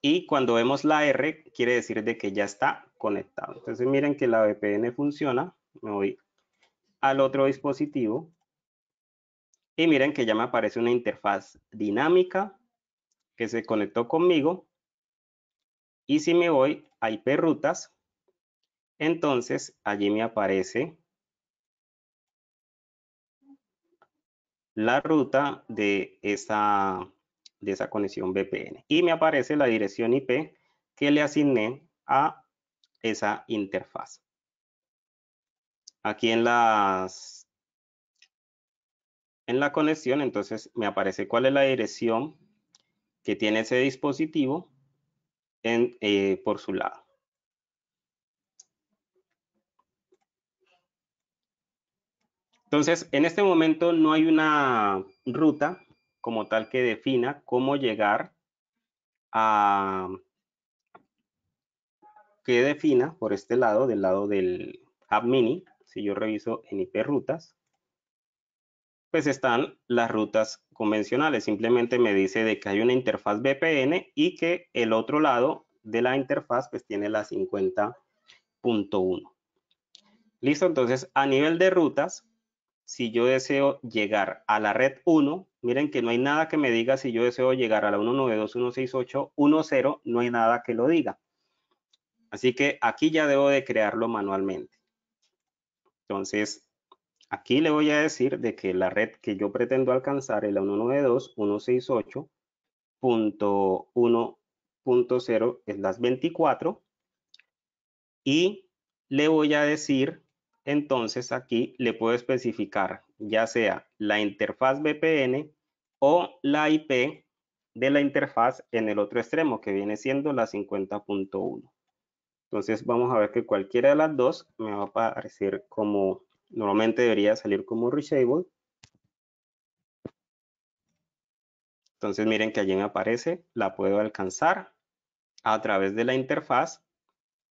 Y cuando vemos la R, quiere decir de que ya está conectado. Entonces, miren que la VPN funciona. Me voy al otro dispositivo. Y miren que ya me aparece una interfaz dinámica que se conectó conmigo y si me voy a IP rutas, entonces allí me aparece la ruta de esa, de esa conexión VPN. Y me aparece la dirección IP que le asigné a esa interfaz. Aquí en las en la conexión, entonces me aparece cuál es la dirección que tiene ese dispositivo eh, por su lado. Entonces, en este momento no hay una ruta como tal que defina cómo llegar a... que defina por este lado, del lado del App Mini, si yo reviso en IP rutas, pues, están las rutas convencionales. Simplemente me dice de que hay una interfaz VPN y que el otro lado de la interfaz pues tiene la 50.1. Listo, entonces a nivel de rutas, si yo deseo llegar a la red 1, miren que no hay nada que me diga si yo deseo llegar a la 192.168.1.0, no hay nada que lo diga. Así que aquí ya debo de crearlo manualmente. Entonces, Aquí le voy a decir de que la red que yo pretendo alcanzar es la 192.168.1.0 es las 24 y le voy a decir entonces aquí le puedo especificar ya sea la interfaz VPN o la IP de la interfaz en el otro extremo que viene siendo la 50.1. Entonces vamos a ver que cualquiera de las dos me va a aparecer como Normalmente debería salir como reshable. Entonces miren que allí me aparece, la puedo alcanzar a través de la interfaz.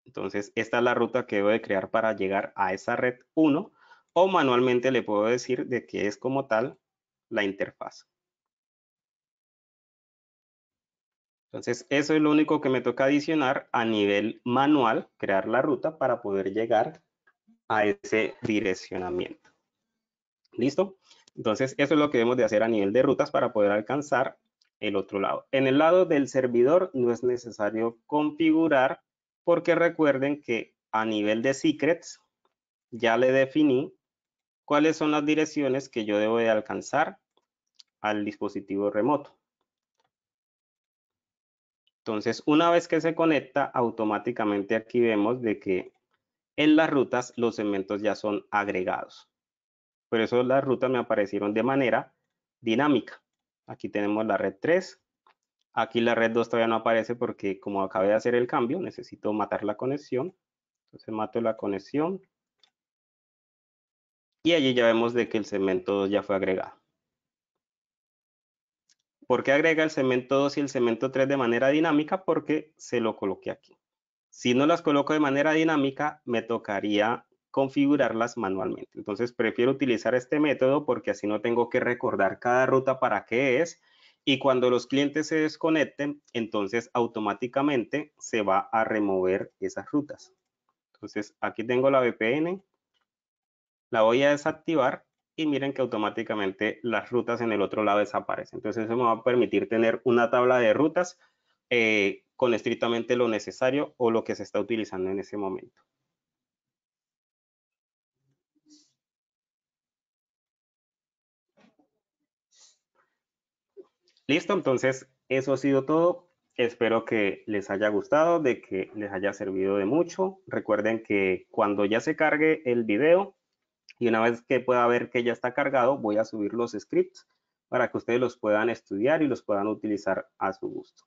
Entonces esta es la ruta que debo de crear para llegar a esa red 1 o manualmente le puedo decir de que es como tal la interfaz. Entonces, eso es lo único que me toca adicionar a nivel manual, crear la ruta para poder llegar a ese direccionamiento. ¿Listo? Entonces, eso es lo que debemos de hacer a nivel de rutas para poder alcanzar el otro lado. En el lado del servidor no es necesario configurar porque recuerden que a nivel de secrets ya le definí cuáles son las direcciones que yo debo de alcanzar al dispositivo remoto. Entonces, una vez que se conecta, automáticamente aquí vemos de que en las rutas, los segmentos ya son agregados. Por eso las rutas me aparecieron de manera dinámica. Aquí tenemos la red 3. Aquí la red 2 todavía no aparece porque como acabé de hacer el cambio, necesito matar la conexión. Entonces mato la conexión. Y allí ya vemos de que el segmento 2 ya fue agregado. ¿Por qué agrega el segmento 2 y el segmento 3 de manera dinámica? Porque se lo coloqué aquí. Si no las coloco de manera dinámica, me tocaría configurarlas manualmente. Entonces prefiero utilizar este método porque así no tengo que recordar cada ruta para qué es y cuando los clientes se desconecten, entonces automáticamente se va a remover esas rutas. Entonces aquí tengo la VPN, la voy a desactivar y miren que automáticamente las rutas en el otro lado desaparecen. Entonces eso me va a permitir tener una tabla de rutas eh, con estrictamente lo necesario o lo que se está utilizando en ese momento. Listo, entonces eso ha sido todo. Espero que les haya gustado, de que les haya servido de mucho. Recuerden que cuando ya se cargue el video y una vez que pueda ver que ya está cargado, voy a subir los scripts para que ustedes los puedan estudiar y los puedan utilizar a su gusto.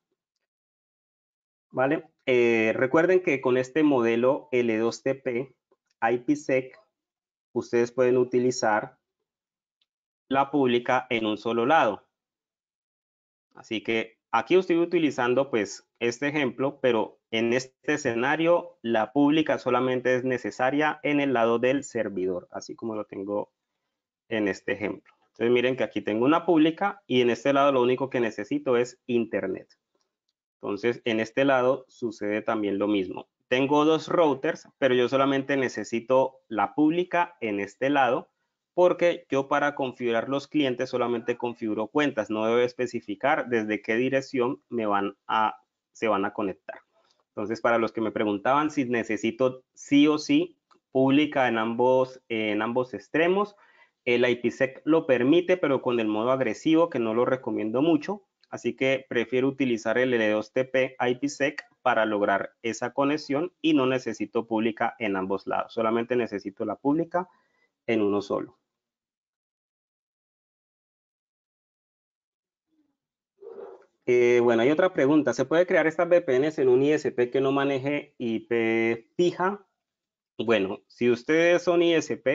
¿vale? Eh, recuerden que con este modelo L2TP, IPsec, ustedes pueden utilizar la pública en un solo lado. Así que aquí estoy utilizando pues este ejemplo, pero en este escenario la pública solamente es necesaria en el lado del servidor, así como lo tengo en este ejemplo. Entonces miren que aquí tengo una pública y en este lado lo único que necesito es internet. Entonces, en este lado sucede también lo mismo. Tengo dos routers, pero yo solamente necesito la pública en este lado, porque yo para configurar los clientes solamente configuro cuentas, no debo especificar desde qué dirección me van a, se van a conectar. Entonces, para los que me preguntaban si necesito sí o sí pública en ambos, en ambos extremos, el IPsec lo permite, pero con el modo agresivo, que no lo recomiendo mucho, Así que prefiero utilizar el L2TP IPsec para lograr esa conexión y no necesito pública en ambos lados, solamente necesito la pública en uno solo. Eh, bueno, hay otra pregunta. ¿Se puede crear estas VPNs en un ISP que no maneje IP fija? Bueno, si ustedes son ISP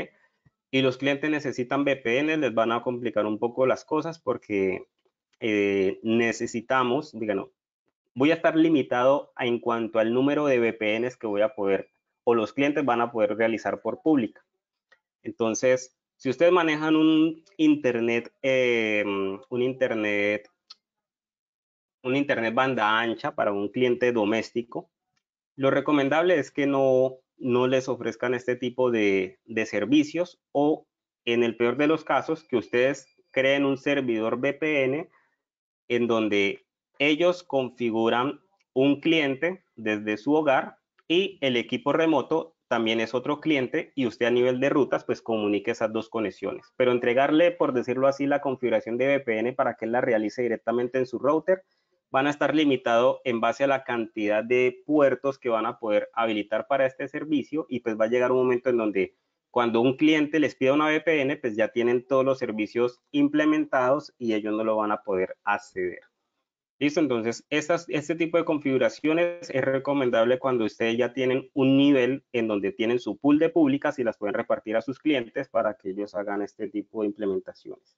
y los clientes necesitan VPN, les van a complicar un poco las cosas porque eh, necesitamos, digan, voy a estar limitado en cuanto al número de VPNs que voy a poder o los clientes van a poder realizar por pública. Entonces, si ustedes manejan un internet, eh, un internet, un internet banda ancha para un cliente doméstico, lo recomendable es que no, no les ofrezcan este tipo de, de servicios o, en el peor de los casos, que ustedes creen un servidor VPN en donde ellos configuran un cliente desde su hogar y el equipo remoto también es otro cliente y usted a nivel de rutas pues comunique esas dos conexiones. Pero entregarle, por decirlo así, la configuración de VPN para que él la realice directamente en su router, van a estar limitado en base a la cantidad de puertos que van a poder habilitar para este servicio y pues va a llegar un momento en donde cuando un cliente les pide una VPN, pues ya tienen todos los servicios implementados y ellos no lo van a poder acceder. ¿Listo? Entonces, estas, este tipo de configuraciones es recomendable cuando ustedes ya tienen un nivel en donde tienen su pool de públicas y las pueden repartir a sus clientes para que ellos hagan este tipo de implementaciones.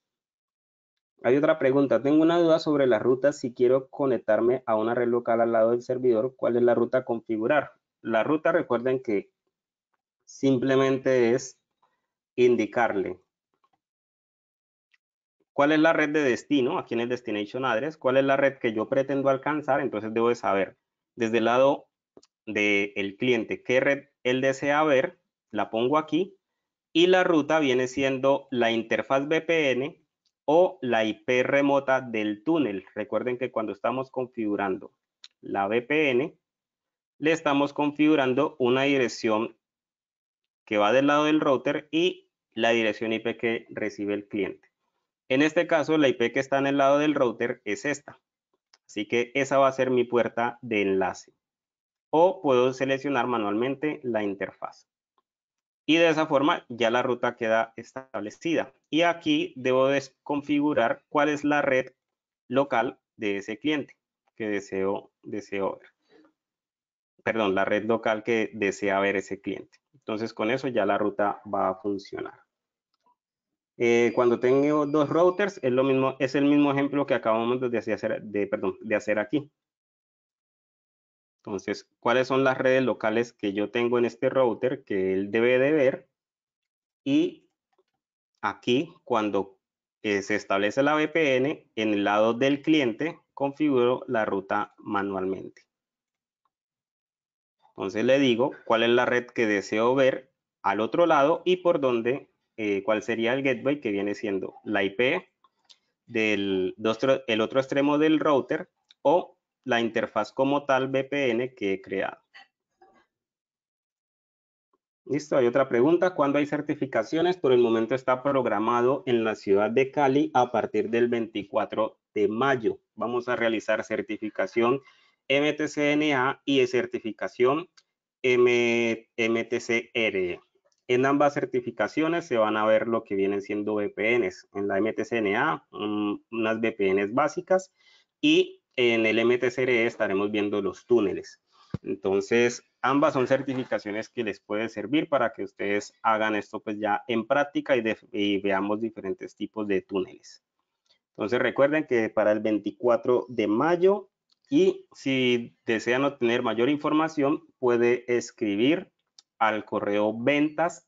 Hay otra pregunta. Tengo una duda sobre las rutas. Si quiero conectarme a una red local al lado del servidor, ¿cuál es la ruta a configurar? La ruta, recuerden que simplemente es indicarle cuál es la red de destino, aquí en el destination address, cuál es la red que yo pretendo alcanzar, entonces debo de saber desde el lado del cliente qué red él desea ver, la pongo aquí, y la ruta viene siendo la interfaz VPN o la IP remota del túnel. Recuerden que cuando estamos configurando la VPN, le estamos configurando una dirección que va del lado del router y la dirección IP que recibe el cliente. En este caso, la IP que está en el lado del router es esta. Así que esa va a ser mi puerta de enlace. O puedo seleccionar manualmente la interfaz. Y de esa forma ya la ruta queda establecida. Y aquí debo desconfigurar cuál es la red local de ese cliente que deseo, deseo ver. Perdón, la red local que desea ver ese cliente. Entonces con eso ya la ruta va a funcionar. Eh, cuando tengo dos routers, es, lo mismo, es el mismo ejemplo que acabamos de hacer, hacer aquí. Entonces, ¿cuáles son las redes locales que yo tengo en este router que él debe de ver? Y aquí, cuando eh, se establece la VPN, en el lado del cliente, configuro la ruta manualmente. Entonces le digo cuál es la red que deseo ver al otro lado y por dónde, eh, cuál sería el gateway que viene siendo la IP e del el otro extremo del router o la interfaz como tal VPN que he creado. Listo, hay otra pregunta. ¿Cuándo hay certificaciones? Por el momento está programado en la ciudad de Cali a partir del 24 de mayo. Vamos a realizar certificación MTCNA y de certificación MTCR. E. En ambas certificaciones se van a ver lo que vienen siendo VPNs. En la MTCNA, unas VPNs básicas y en el MTCRE estaremos viendo los túneles. Entonces, ambas son certificaciones que les pueden servir para que ustedes hagan esto pues ya en práctica y veamos diferentes tipos de túneles. Entonces, recuerden que para el 24 de mayo y si desean obtener mayor información, puede escribir al correo ventas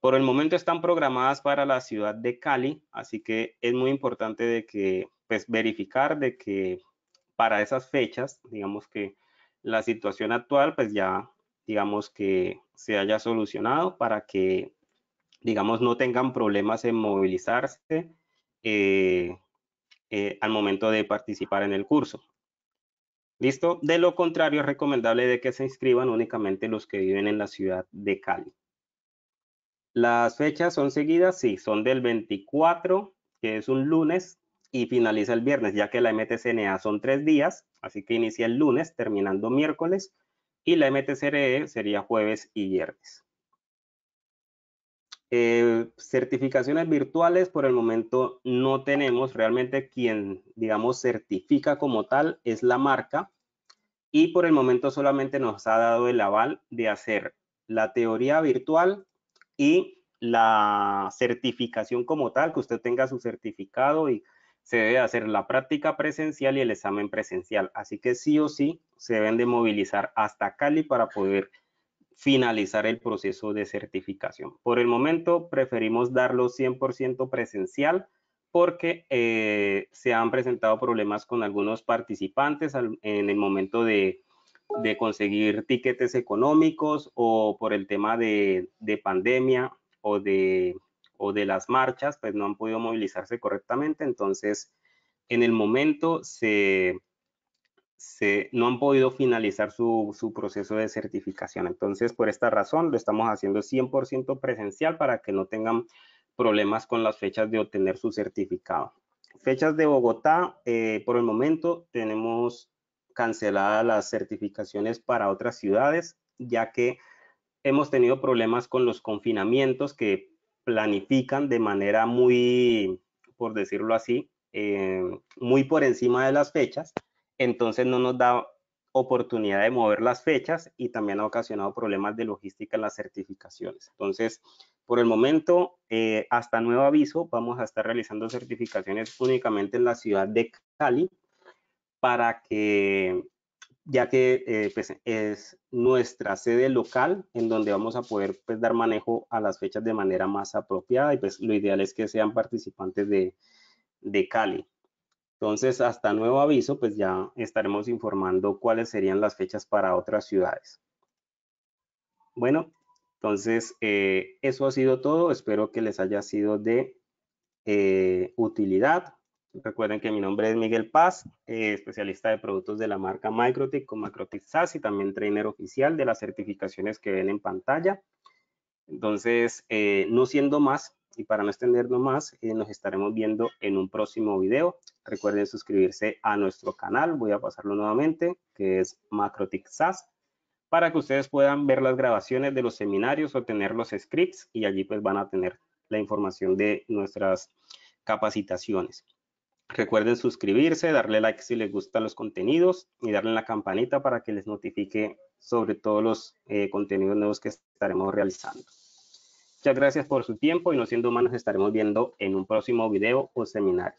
Por el momento están programadas para la ciudad de Cali, así que es muy importante de que pues, verificar de que para esas fechas, digamos que la situación actual, pues ya digamos que se haya solucionado para que, digamos, no tengan problemas en movilizarse eh, eh, al momento de participar en el curso. ¿Listo? De lo contrario, es recomendable de que se inscriban únicamente los que viven en la ciudad de Cali. ¿Las fechas son seguidas? Sí, son del 24, que es un lunes, y finaliza el viernes, ya que la MTCNA son tres días, así que inicia el lunes, terminando miércoles, y la MTCRE sería jueves y viernes. Eh, certificaciones virtuales por el momento no tenemos. Realmente quien, digamos, certifica como tal es la marca y por el momento solamente nos ha dado el aval de hacer la teoría virtual y la certificación como tal, que usted tenga su certificado y se debe hacer la práctica presencial y el examen presencial. Así que sí o sí se deben de movilizar hasta Cali para poder finalizar el proceso de certificación. Por el momento preferimos darlo 100% presencial porque eh, se han presentado problemas con algunos participantes en el momento de, conseguir tiquetes económicos o por el tema de, pandemia o de, o de las marchas, pues no han podido movilizarse correctamente. Entonces, en el momento se, no han podido finalizar su, proceso de certificación. Entonces, por esta razón, lo estamos haciendo 100% presencial para que no tengan problemas con las fechas de obtener su certificado. Fechas de Bogotá, eh, por el momento tenemos canceladas las certificaciones para otras ciudades, ya que hemos tenido problemas con los confinamientos que planifican de manera muy, por decirlo así, eh, muy por encima de las fechas entonces no nos da oportunidad de mover las fechas y también ha ocasionado problemas de logística en las certificaciones. Entonces, por el momento, eh, hasta nuevo aviso, vamos a estar realizando certificaciones únicamente en la ciudad de Cali para que, ya que eh, pues, es nuestra sede local en donde vamos a poder pues, dar manejo a las fechas de manera más apropiada y pues lo ideal es que sean participantes de Cali. Entonces, hasta nuevo aviso, pues ya estaremos informando cuáles serían las fechas para otras ciudades. Bueno, entonces, eh, eso ha sido todo. Espero que les haya sido de eh, utilidad. Recuerden que mi nombre es Miguel Paz, eh, especialista de productos de la marca Microtech, con Microtech SAS y también trainer oficial de las certificaciones que ven en pantalla. Entonces, no siendo más, y para no extendernos más, eh, nos estaremos viendo en un próximo video. Recuerden suscribirse a nuestro canal, voy a pasarlo nuevamente, que es MacroTic para que ustedes puedan ver las grabaciones de los seminarios o tener los scripts y allí pues van a tener la información de nuestras capacitaciones. Recuerden suscribirse, darle like si les gustan los contenidos y darle la campanita para que les notifique sobre todos los eh, contenidos nuevos que estaremos realizando. Muchas gracias por su tiempo y no siendo humanos estaremos viendo en un próximo video o seminario.